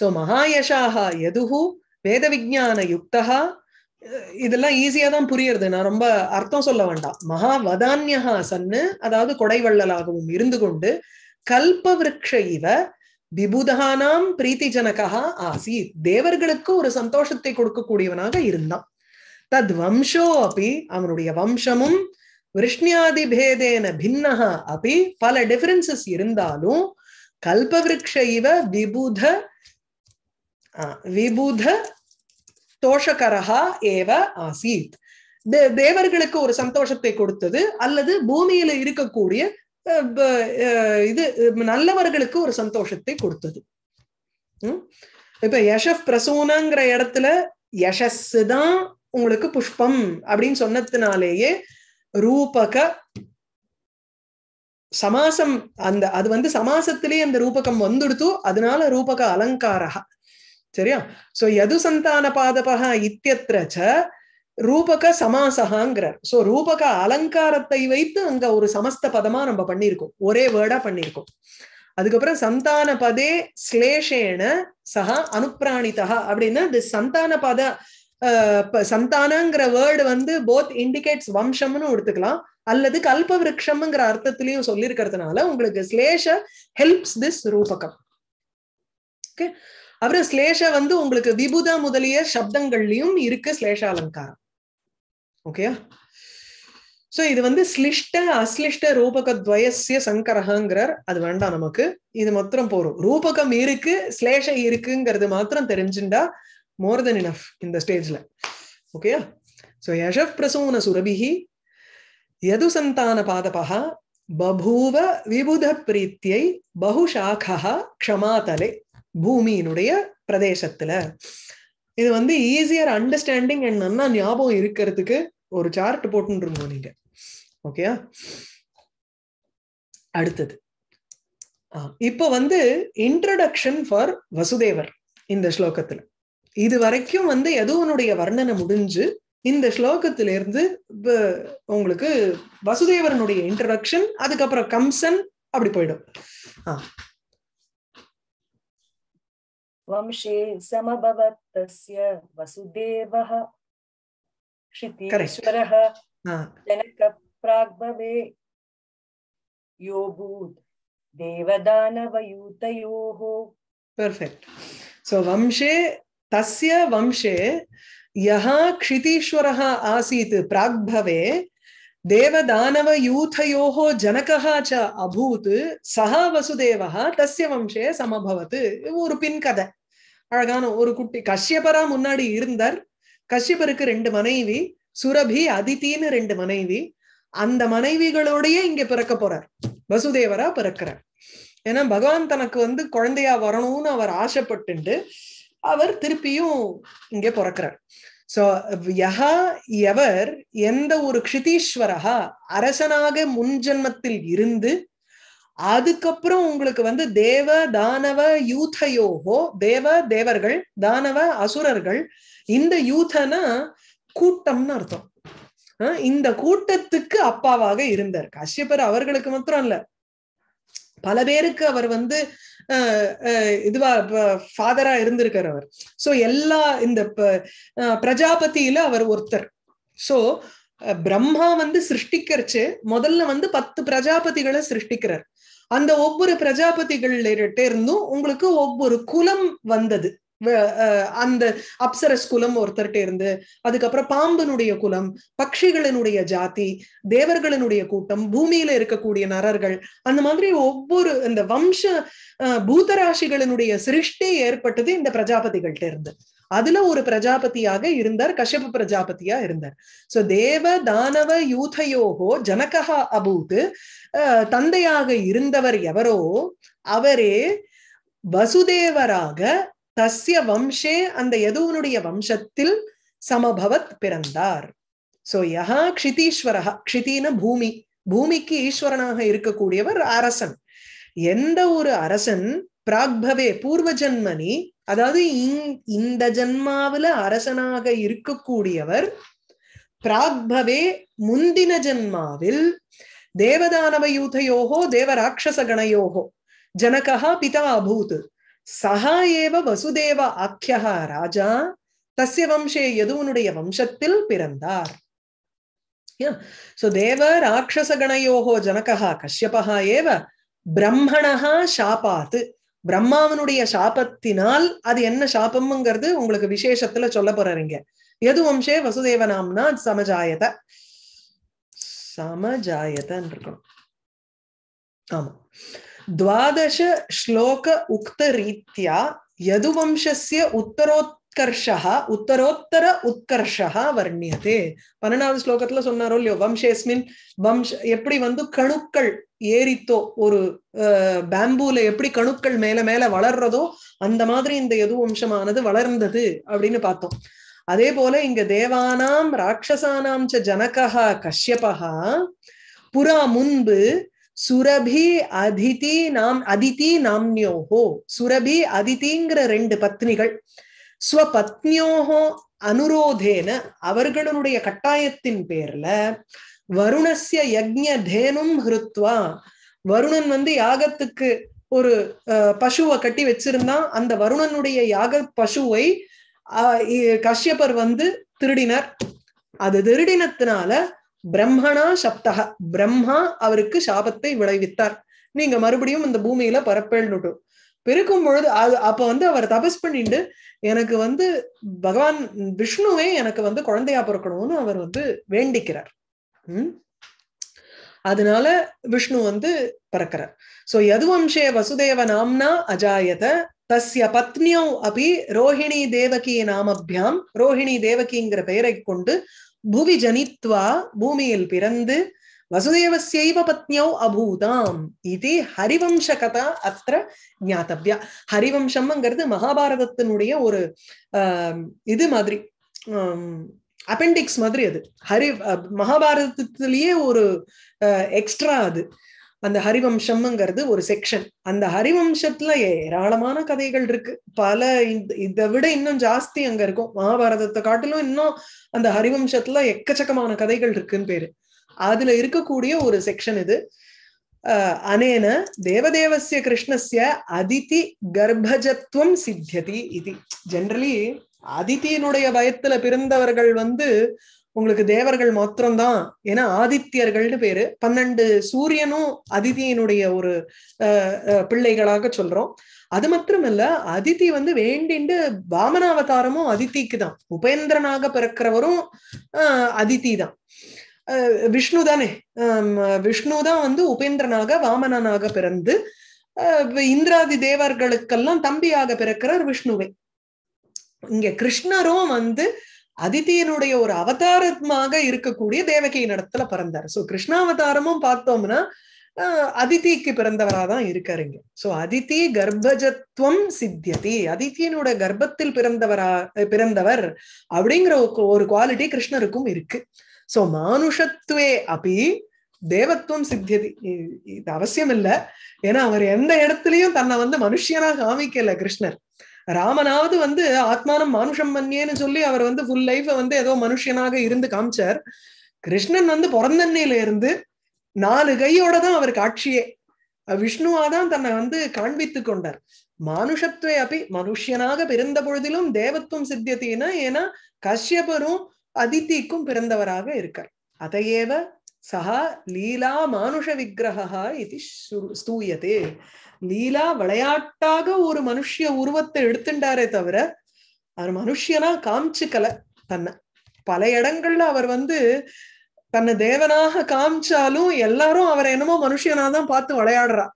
சோ மகாயசாக எதுகு வேத விஜான யுக்தா இதெல்லாம் ஈஸியா தான் புரியறது நான் ரொம்ப அர்த்தம் சொல்ல வேண்டாம் மகா வதான்யா சன்னு அதாவது கொடைவள்ளலாகவும் இருந்து கொண்டு கல்பவிருக்ஷ இவ விபுதானாம் பிரீத்தி ஜனகா ஆசி தேவர்களுக்கு ஒரு சந்தோஷத்தை கொடுக்கக்கூடியவனாக இருந்தான் தத் வம்சோ அப்படி அவனுடைய வம்சமும் விருஷ்ணியாதி பேதேன அப்படி பல டிஃபரன்சஸ் இருந்தாலும் கல்பவிருக்ஷ இவ விபுத விபுத தோஷகரகா ஏவ ஆசீத் தேவர்களுக்கு ஒரு சந்தோஷத்தை கொடுத்தது அல்லது பூமியில இருக்கக்கூடிய இது நல்லவர்களுக்கு ஒரு சந்தோஷத்தை கொடுத்தது இப்ப யஷப் பிரசூனங்கிற இடத்துல யசஸ் தான் உங்களுக்கு புஷ்பம் அப்படின்னு சொன்னதுனாலேயே ரூபக சமாசம் அந்த அது வந்து சமாசத்திலேயே அந்த ரூபகம் வந்துடுத்து அதனால ரூபக அலங்காரகா சரியா சோ யது சந்தான பாதபக இத்தியத்திர ரூபக சமாசகாங்கிறார் சோ ரூபக அலங்காரத்தை வைத்து அங்க ஒரு சமஸ்த பதமா நம்ம பண்ணியிருக்கோம் ஒரே வேர்டா பண்ணியிருக்கோம் அதுக்கப்புறம் சந்தான பதே ஸ்லேஷேன சகா அனுப்பிராணிதா அப்படின்னா இந்த சந்தான பத சந்தானங்கிற வேர்டு வந்து போத் இண்டிகேட்ஸ் வம்சம்னு எடுத்துக்கலாம் அல்லது கல்ப விரக்ஷம்ங்கிற அர்த்தத்திலையும் சொல்லியிருக்கிறதுனால உங்களுக்கு ஸ்லேஷ ஹெல்ப்ஸ் திஸ் ரூபகம் ஓகே அப்புறம் ஸ்லேஷ வந்து உங்களுக்கு விபுதா முதலிய சப்தங்கள்லயும் இருக்கு ஸ்லேஷ அலங்காரம் ஓகேயா சோ இது வந்து ஸ்லிஷ்ட அஸ்லிஷ்ட ரூபக துவயசிய சங்கரகங்கிறார் அது வேண்டாம் நமக்கு இது மாத்திரம் போறோம் ரூபகம் இருக்கு ஸ்லேஷ இருக்குங்கிறது மாத்திரம் தெரிஞ்சுண்டா மோர் தென் இனஃப் இந்த ஸ்டேஜ்ல ஓகேயா சோ யஷப் பிரசூன சுரபிஹி யது சந்தான பாதபா பபூவ விபுத பிரீத்தியை பகுஷாகா க்ஷமாதலே பூமியினுடைய பிரதேசத்துல இது வந்து ஈஸியர் அண்டர்ஸ்டாண்டிங் அண்ட் நல்லா ஞாபகம் இருக்கிறதுக்கு ஒரு சார்ட் போட்டுருந்தோம் நீங்க ஓகேயா அடுத்தது இப்ப வந்து இன்ட்ரடக்ஷன் ஃபார் வசுதேவர் இந்த ஸ்லோகத்துல இது வரைக்கும் வந்து எதுவனுடைய வர்ணனை முடிஞ்சு இந்த ஸ்லோகத்திலிருந்து உங்களுக்கு வசுதேவரனுடைய இன்ட்ரடக்ஷன் அதுக்கப்புறம் கம்சன் அப்படி போயிடும் ஆஹ் वंशे समभवत्तस्य वसुदेवः क्षितीश्वरः जनकप्राग्भवे योऽभूत् देवदानवयूतयोः perfect so vamshe tasya vamshe yaha kshitishwarah asit pragbhave देवदानव जनकः च अभूत् सः वसुदेवः तस्य वंशे समभवत् ஒரு பின்கதை அழகான ஒரு குட்டி கஷ்யபரா முன்னாடி இருந்தார் கஷ்யபருக்கு ரெண்டு மனைவி சுரபி அதித்தின்னு ரெண்டு மனைவி அந்த மனைவிகளோடயே இங்க பிறக்க போறார் வசுதேவரா பிறக்கிறார் ஏன்னா பகவான் தனக்கு வந்து குழந்தையா வரணும்னு அவர் ஆசைப்பட்டு அவர் திருப்பியும் இங்க பிறக்கிறார் சோ யஹா எவர் எந்த ஒரு க்ஷிதீஸ்வரகா அரசனாக முன்ஜென்மத்தில் இருந்து அதுக்கப்புறம் உங்களுக்கு வந்து தேவ தானவ யூதயோகோ தேவ தேவர்கள் தானவ அசுரர்கள் இந்த யூதனா கூட்டம்னு அர்த்தம் இந்த கூட்டத்துக்கு அப்பாவாக இருந்தார் கஷ்யப்பர் அவர்களுக்கு மாத்திரம் இல்ல பல பேருக்கு அவர் வந்து இதுவா ஃபாதரா இருந்திருக்கார் அவர் சோ எல்லா இந்த பிரஜாபதியில அவர் ஒருத்தர் சோ பிரம்மா வந்து சிருஷ்டிக்கிறச்சு முதல்ல வந்து பத்து பிரஜாபதிகளை சிருஷ்டிக்கிறார் அந்த ஒவ்வொரு பிரஜாபதிகள் இருந்தும் உங்களுக்கு ஒவ்வொரு குலம் வந்தது அந்த அப்சரஸ் குலம் ஒருத்தர்கிட்ட இருந்து அதுக்கப்புறம் பாம்பனுடைய குலம் பட்சிகளினுடைய ஜாதி தேவர்களினுடைய கூட்டம் பூமியில இருக்கக்கூடிய நரர்கள் அந்த மாதிரி ஒவ்வொரு இந்த வம்ச பூதராசிகளினுடைய சிருஷ்டி ஏற்பட்டது இந்த பிரஜாபதிகள்கிட்ட இருந்து அதுல ஒரு பிரஜாபதியாக இருந்தார் கஷ்யப பிரஜாபதியா இருந்தார் சோ தேவ தானவ யூதயோகோ ஜனகா அபூத் தந்தையாக இருந்தவர் எவரோ அவரே வசுதேவராக தஸ்ய வம்சே அந்த எதுவனுடைய வம்சத்தில் சமபவத் பிறந்தார் சோ யஹா க்ஷிதீஸ்வரஹா கஷிதீன பூமி பூமிக்கு ஈஸ்வரனாக இருக்கக்கூடியவர் அரசன் எந்த ஒரு அரசன் பிராக்பவே பூர்வ ஜன்மனி அதாவது இந்த ஜென்மாவில அரசனாக இருக்கக்கூடியவர் பிராக்பவே முந்தின ஜென்மாவில் தேவதானவ யூதையோகோ தேவராட்சச ஜனகா பிதா அபூத் சஹா ஏவ வசுதேவ ஆக்கியா ராஜா தசிய வம்சே யதுவனுடைய வம்சத்தில் பிறந்தார் சோ தேவ ராட்சச கணயோகோ ஜனகா கஷ்யபா ஏவ பிரம்மணா சாபாத் பிரம்மாவனுடைய சாபத்தினால் அது என்ன சாபம்ங்கிறது உங்களுக்கு விசேஷத்துல சொல்ல போறீங்க எது வம்சே வசுதேவனாம்னா சமஜாயத சமஜாயதன் இருக்கணும் ஆமா துவாதச ஸ்லோக உக்த ரீத்தியா யதுவம்சிய உத்தரோத்கர்ஷா உத்தரோத்தர உத்கர்ஷா வர்ணியதே பன்னெண்டாவது ஸ்லோகத்துல சொன்னாரோ இல்லையோ வம்சேஸ்மின் வம்ச எப்படி வந்து கணுக்கள் ஏரித்தோ ஒரு பேம்பூல எப்படி கணுக்கள் மேல மேல வளர்றதோ அந்த மாதிரி இந்த எது வம்சமானது வளர்ந்தது அப்படின்னு பார்த்தோம் அதே போல இங்க தேவானாம் ராட்சசானாம் ச ஜனகா கஷ்யபா புறா முன்பு சுரபி அதிதி நாம் அதிதி நாம்னியோஹோ சுரபி அதிதிங்கிற ரெண்டு பத்னிகள் ஸ்வபத்னியோஹோ அனுரோதேன அவர்களுடைய கட்டாயத்தின் பேர்ல வருணஸ்ய யஜ்ய தேனும் ஹிருத்வா வருணன் வந்து யாகத்துக்கு ஒரு பசுவை கட்டி வச்சிருந்தான் அந்த வருணனுடைய யாக பசுவை கஷ்யப்பர் வந்து திருடினர் அது திருடினத்தினால பிரம்மணா சப்தக பிரம்மா அவருக்கு சாபத்தை விளைவித்தார் நீங்க மறுபடியும் இந்த பூமியில பரப்பேண்டுட்டும் பிறக்கும் பொழுது அது அப்ப வந்து அவர் தபஸ் பண்ணிட்டு எனக்கு வந்து பகவான் விஷ்ணுவே எனக்கு வந்து குழந்தையா பிறக்கணும்னு அவர் வந்து வேண்டிக்கிறார் அதனால விஷ்ணு வந்து பிறக்கிறார் சோ யதுவம்சே வசுதேவ நாம்னா அஜாயத தஸ்ய பத்னியோ அபி ரோஹிணி தேவகி நாமபியாம் ரோஹிணி தேவகிங்கிற பெயரை கொண்டு புவி ஜனித்வா பூமியில் பிறந்து வசுதேவசைவ பத்னியோ அபூதாம் இது ஹரிவம்ச கதா அத்த ஞாத்தவ்யா ஹரிவம்சம்ங்கிறது மகாபாரதத்தினுடைய ஒரு இது மாதிரி அப்பெண்டிக்ஸ் மாதிரி அது ஹரி மகாபாரதத்திலேயே ஒரு எக்ஸ்ட்ரா அது அந்த ஹரிவம்சம்ங்கிறது ஒரு செக்ஷன் அந்த ஹரிவம்சத்துல ஏராளமான கதைகள் இருக்கு பல இதை விட இன்னும் ஜாஸ்தி அங்க இருக்கும் மகாபாரதத்தை காட்டிலும் இன்னும் அந்த ஹரிவம்சத்துல எக்கச்சக்கமான கதைகள் இருக்குன்னு பேரு அதுல இருக்கக்கூடிய ஒரு செக்ஷன் இது அனேன தேவதேவசிய கிருஷ்ணஸ்ய அதிதி கர்ப்பஜத்வம் சித்தியதி இது ஜென்ரலி அதித்தியனுடைய பயத்துல பிறந்தவர்கள் வந்து உங்களுக்கு தேவர்கள் மாத்திரம்தான் ஏன்னா ஆதித்யர்கள்னு பேரு பன்னெண்டு சூரியனும் அதிதியினுடைய ஒரு பிள்ளைகளாக சொல்றோம் அது மாத்திரமல்ல அதித்தி வந்து வேண்டிண்டு வாமனாவதாரமும் அதித்திக்கு தான் உபேந்திரனாக பிறக்கிறவரும் அதித்தி தான் விஷ்ணு தானே விஷ்ணு தான் வந்து உபேந்திரனாக வாமனனாக பிறந்து இந்திராதி தேவர்களுக்கெல்லாம் தம்பியாக பிறக்கிறார் விஷ்ணுவை இங்க கிருஷ்ணரும் வந்து அதித்தியனுடைய ஒரு அவதாரமாக இருக்கக்கூடிய தேவகை நடத்துல பிறந்தார் சோ கிருஷ்ணாவதாரமும் பார்த்தோம்னா அதித்திக்கு பிறந்தவரா தான் இருக்காரு இங்க சோ அதித்தி கர்ப்பஜத்துவம் சித்தியதி அதித்தியனோட கர்ப்பத்தில் பிறந்தவரா பிறந்தவர் அப்படிங்கிற ஒரு குவாலிட்டி கிருஷ்ணருக்கும் இருக்கு சோ மானுஷத்துவே அப்படி தேவத்துவம் சித்தியதி இது அவசியம் இல்லை ஏன்னா அவர் எந்த இடத்துலயும் தன்னை வந்து மனுஷியனாக காமிக்கல கிருஷ்ணர் ராமனாவது வந்து ஆத்மானம் மானுஷம் மன்னியேன்னு சொல்லி அவர் வந்து ஃபுல் லைஃப வந்து ஏதோ மனுஷனாக இருந்து காமிச்சார் கிருஷ்ணன் வந்து பிறந்தன்னையில இருந்து நாலு கையோட தான் அவர் காட்சியே விஷ்ணுவாதான் தன்னை வந்து காண்பித்து கொண்டார் மானுஷத்துவே அப்படி மனுஷியனாக பிறந்த பொழுதிலும் தேவத்துவம் சித்தியத்தின்னா ஏன்னா கஷ்யபரும் அதித்திக்கும் பிறந்தவராக இருக்கார் அதையேவ சஹா லீலா மானுஷ விக்கிரகா இது ஸ்தூயதே லீலா விளையாட்டாக ஒரு மனுஷ உருவத்தை எடுத்துட்டாரே தவிர அவர் மனுஷியனா காமிச்சுக்கல தன்னை பல இடங்கள்ல அவர் வந்து தன்னை தேவனாக காமிச்சாலும் எல்லாரும் அவரை என்னமோ மனுஷியனாதான் பார்த்து விளையாடுறா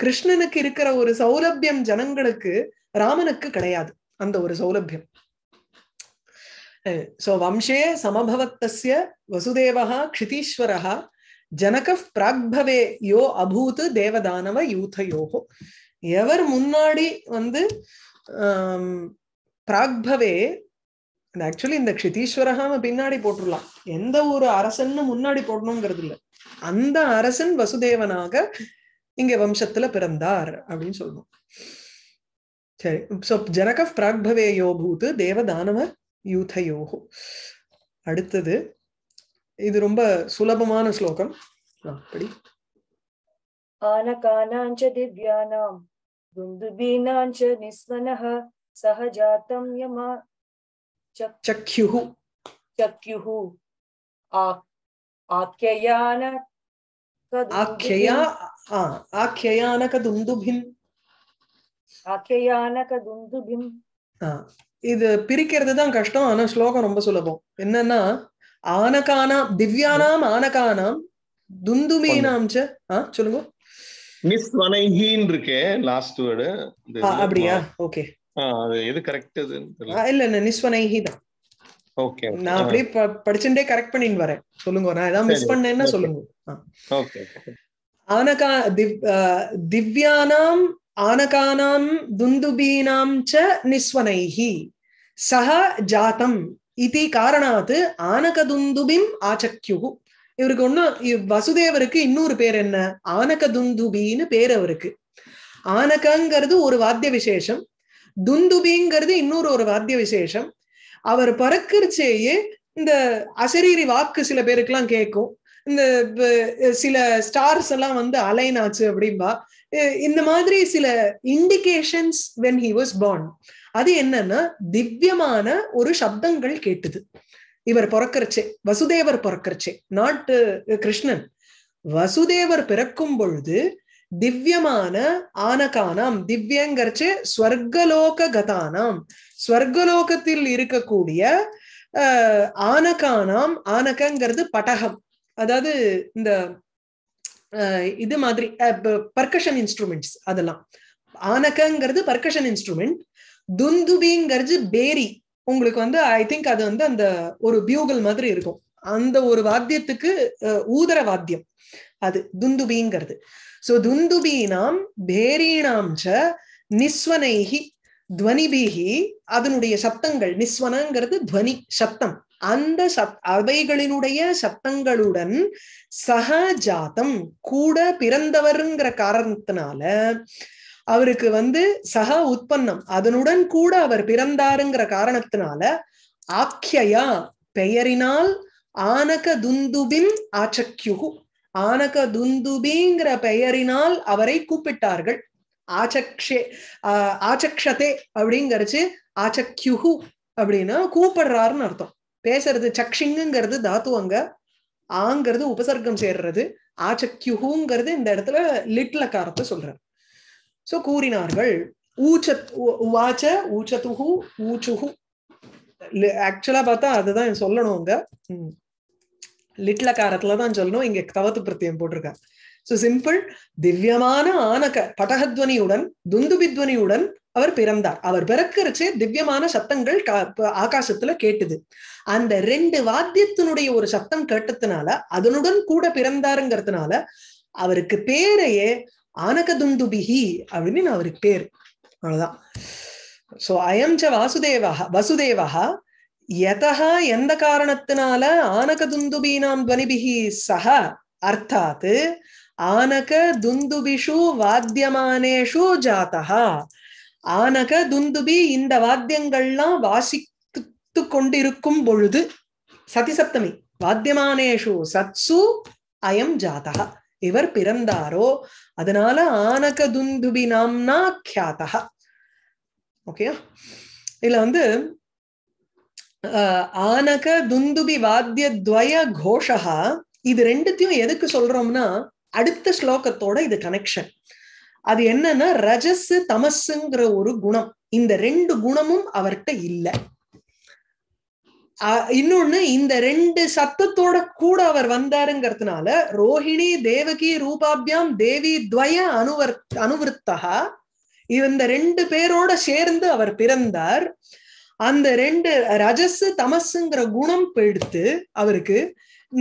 கிருஷ்ணனுக்கு இருக்கிற ஒரு சௌலபியம் ஜனங்களுக்கு ராமனுக்கு கிடையாது அந்த ஒரு சௌலபியம் சோ வம்சே சமபவத்தஸ்ய வசுதேவா க்ஷிதீஸ்வரா ஜனக பிராக்பவே யோ அபூத் தேவதானவ யூதயோகோ எவர் முன்னாடி வந்து பிராக்பவே ஆக்சுவலி இந்த க்ஷிதீஸ்வரகாம பின்னாடி போட்டுடலாம் எந்த ஒரு அரசன்னு முன்னாடி போடணுங்கிறது இல்லை அந்த அரசன் வசுதேவனாக இங்க வம்சத்துல பிறந்தார் அப்படின்னு சொல்லணும் சரி சோ ஜனக பிராக்பவே யோ பூத் தேவதானவ யூதயோகோ அடுத்தது இது ரொம்ப சுலபமான ஸ்லோகம் அப்படி ஆனகானாஞ்ச திவ்யானாம் துந்துபீனாஞ்ச நிஸ்வனஹ சஹஜாதம் யமா சக்யுஹு சக்யுஹு ஆக்கியான ஆக்கியா ஆக்கியானக துந்துபின் ஆக்கியானக இது பிரிக்கிறது தான் கஷ்டம் ஆனா ஸ்லோகம் ரொம்ப சுலபம் என்னன்னா ஆனகானாம் திவ்யானாம் ஆனகானாம் துந்துமீனாம் சொல்லுங்க மிஸ் வனைஹின் இருக்கே லாஸ்ட் வேர்டு அப்படியா ஓகே எது கரெக்ட் இல்ல இல்ல நிஸ்வனைஹி தான் ஓகே நான் அப்படியே படிச்சுட்டே கரெக்ட் பண்ணிட்டு வரேன் சொல்லுங்க நான் ஏதாவது மிஸ் பண்ணேன்னா சொல்லுங்க ஓகே ஆனகா திவ்யானாம் ஆனகானாம் துந்துபீனாம் ச நிஸ்வனைஹி சஹ ஜாத்தம் இதி காரணாத்து ஆனகதுந்துபிம் ஆச்சக்கியு இவருக்கு ஒன்னு வசுதேவருக்கு இன்னொரு பேர் என்ன ஆனகதுந்துபின்னு பேர் அவருக்கு ஆனகங்கிறது ஒரு வாத்திய விசேஷம் துந்துபிங்கிறது இன்னொரு ஒரு வாத்திய விசேஷம் அவர் பறக்கிறச்சேயே இந்த அசரீரி வாக்கு சில பேருக்கு எல்லாம் கேட்கும் இந்த சில ஸ்டார்ஸ் எல்லாம் வந்து அலைனாச்சு அப்படின்பா இந்த மாதிரி சில indications when he was born அது என்னன்னா திவ்யமான ஒரு சப்தங்கள் கேட்டுது இவர் பிறக்கிறச்சே வசுதேவர் பிறக்கிறச்சே நாட்டு கிருஷ்ணன் வசுதேவர் பிறக்கும் பொழுது திவ்யமான ஆனகானாம் திவ்யங்கிறச்சே ஸ்வர்கலோக கதானாம் ஸ்வர்கலோகத்தில் இருக்கக்கூடிய ஆனகானாம் ஆனகங்கிறது பட்டகம் அதாவது இந்த இது மாதிரி பர்கஷன் இன்ஸ்ட்ருமெண்ட்ஸ் அதெல்லாம் ஆனக்கங்கிறது பர்கஷன் இன்ஸ்ட்ருமெண்ட் துந்துபிங்கிறது பேரி உங்களுக்கு வந்து ஐ திங்க் அது வந்து அந்த ஒரு பியூகல் மாதிரி இருக்கும் அந்த ஒரு வாத்தியத்துக்கு ஊதர வாத்தியம் அது துந்துபிங்கிறது சோ துந்துபீனாம் பேரீனாம் ச நிஸ்வனைகி துவனிபிகி அதனுடைய சப்தங்கள் நிஸ்வனங்கிறது துவனி சப்தம் அந்த சத் அவைகளினுடைய சத்தங்களுடன் சகஜாத்தம் கூட பிறந்தவருங்கிற காரணத்தினால அவருக்கு வந்து சக உற்பத்தம் அதனுடன் கூட அவர் பிறந்தாருங்கிற காரணத்தினால ஆக்கியா பெயரினால் ஆனக துந்துபின் ஆச்சக்யுகு ஆனக துந்துபிங்கிற பெயரினால் அவரை கூப்பிட்டார்கள் ஆச்சக்ஷே ஆஹ் ஆச்சக்ஷதே அப்படிங்கறச்சு ஆச்சக்யுகு அப்படின்னா கூப்பிடுறாருன்னு அர்த்தம் பேசுறது சக்ஷிங்குங்கிறது தாத்து அங்க ஆங்கிறது உபசர்க்கம் சேர்றது ஆச்சக்யுகுங்கிறது இந்த இடத்துல லிட்ல காரத்தை சொல்றார் சோ கூறினார்கள் ஊச்ச உவாச்ச ஊச்சத்துகு ஊச்சுகு ஆக்சுவலா பார்த்தா அதுதான் சொல்லணும் அங்க லிட்ல காரத்துல தான் சொல்லணும் இங்க தவத்து பிரத்தியம் போட்டிருக்கேன் ஸோ சிம்பிள் திவ்யமான ஆனக பட்டகத்வனியுடன் துந்துபித்வனியுடன் அவர் பிறந்தார் அவர் பிறக்கிறச்சே திவ்யமான சத்தங்கள் ஆகாசத்துல கேட்டுது அந்த ரெண்டு வாத்தியத்தினுடைய ஒரு சத்தம் கேட்டதுனால அதனுடன் கூட பிறந்தாருங்கிறதுனால அவருக்கு பேரையே ஆனகதுந்துபிஹி அப்படின்னு அவருக்கு பேர் அவ்வளவுதான் சோ அயம் வாசுதேவா வசுதேவா எதா எந்த காரணத்தினால ஆனகதுந்துபீனாம் துவனிபிகி சக அர்த்தாத் ஆனக துந்துபிஷு வாத்தியமானேஷு ஜாத்தா ஆனக துந்துபி இந்த வாத்தியங்கள்லாம் வாசித்து கொண்டிருக்கும் பொழுது சதிசப்தமி வாத்தியமானேஷு சத்சு அயம் ஜாத்தா இவர் பிறந்தாரோ அதனால ஆனக துந்துபி நாம்னா கியாத்தா ஓகே இதுல வந்து ஆனக துந்துபி வாத்திய துவய கோஷகா இது ரெண்டுத்தையும் எதுக்கு சொல்றோம்னா அடுத்த ஸ்லோகத்தோட இது கனெக்ஷன் அது என்னன்னா ரஜஸ் தமசுங்கிற ஒரு குணம் இந்த ரெண்டு குணமும் அவர்கிட்ட இல்லை இன்னொன்னு இந்த ரெண்டு சத்தத்தோட கூட அவர் வந்தாருங்கிறதுனால ரோஹிணி தேவகி ரூபாபியாம் தேவி துவய அனுவர் அனுவருத்தா இந்த ரெண்டு பேரோட சேர்ந்து அவர் பிறந்தார் அந்த ரெண்டு ரஜஸ் தமசுங்கிற குணம் எடுத்து அவருக்கு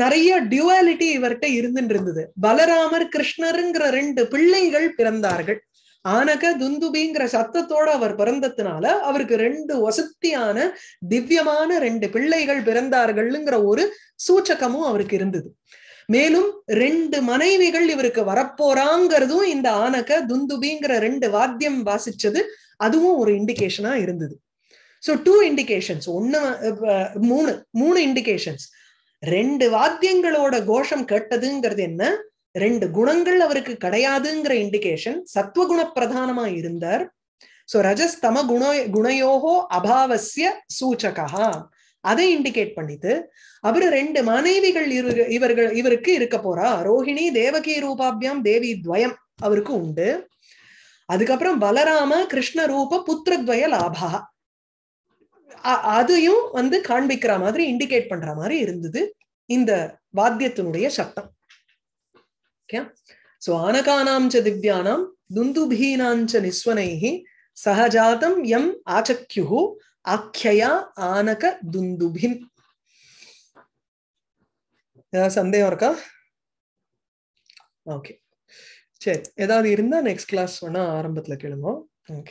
நிறைய டியூவாலிட்டி இவர்கிட்ட இருந்துட்டு இருந்தது பலராமர் கிருஷ்ணருங்கிற ரெண்டு பிள்ளைகள் பிறந்தார்கள் ஆனக துந்துபிங்கிற சத்தத்தோட அவர் பிறந்ததுனால அவருக்கு ரெண்டு வசத்தியான திவ்யமான ரெண்டு பிள்ளைகள் பிறந்தார்கள்ங்கிற ஒரு சூச்சகமும் அவருக்கு இருந்தது மேலும் ரெண்டு மனைவிகள் இவருக்கு வரப்போறாங்கிறதும் இந்த ஆனக துந்துபிங்கிற ரெண்டு வாத்தியம் வாசிச்சது அதுவும் ஒரு இண்டிகேஷனா இருந்தது சோ டூ இண்டிகேஷன்ஸ் ஒன்னு மூணு மூணு இண்டிகேஷன்ஸ் ரெண்டு வாத்தியங்களோட கோஷம் கேட்டதுங்கிறது என்ன ரெண்டு குணங்கள் அவருக்கு கிடையாதுங்கிற இண்டிகேஷன் சத்வகுண பிரதானமா இருந்தார் சோ ரஜஸ்தம குண குணயோகோ அபாவசிய சூச்சகா அதை இண்டிகேட் பண்ணிட்டு அவரு ரெண்டு மனைவிகள் இவர்கள் இவருக்கு இருக்க போறா ரோஹிணி தேவகி ரூபாபியாம் தேவி துவயம் அவருக்கு உண்டு அதுக்கப்புறம் பலராம கிருஷ்ண ரூப புத்திரத்வய லாபா அதையும் வந்து காண்பிக்கிற மாதிரி இண்டிகேட் பண்ற மாதிரி இருந்தது இந்த வாத்தியத்தினுடைய சத்தம் சோ ஆனகானாஞ்ச திவ்யானாம் துந்துபீனாஞ்ச நிஸ்வனைஹி சகஜாதம் எம் ஆச்சக்யு ஆக்கியா ஆனக துந்துபின் ஏதாவது சந்தேகம் இருக்கா ஓகே சரி ஏதாவது இருந்தா நெக்ஸ்ட் கிளாஸ் வேணா ஆரம்பத்துல கேளுங்க ஓகே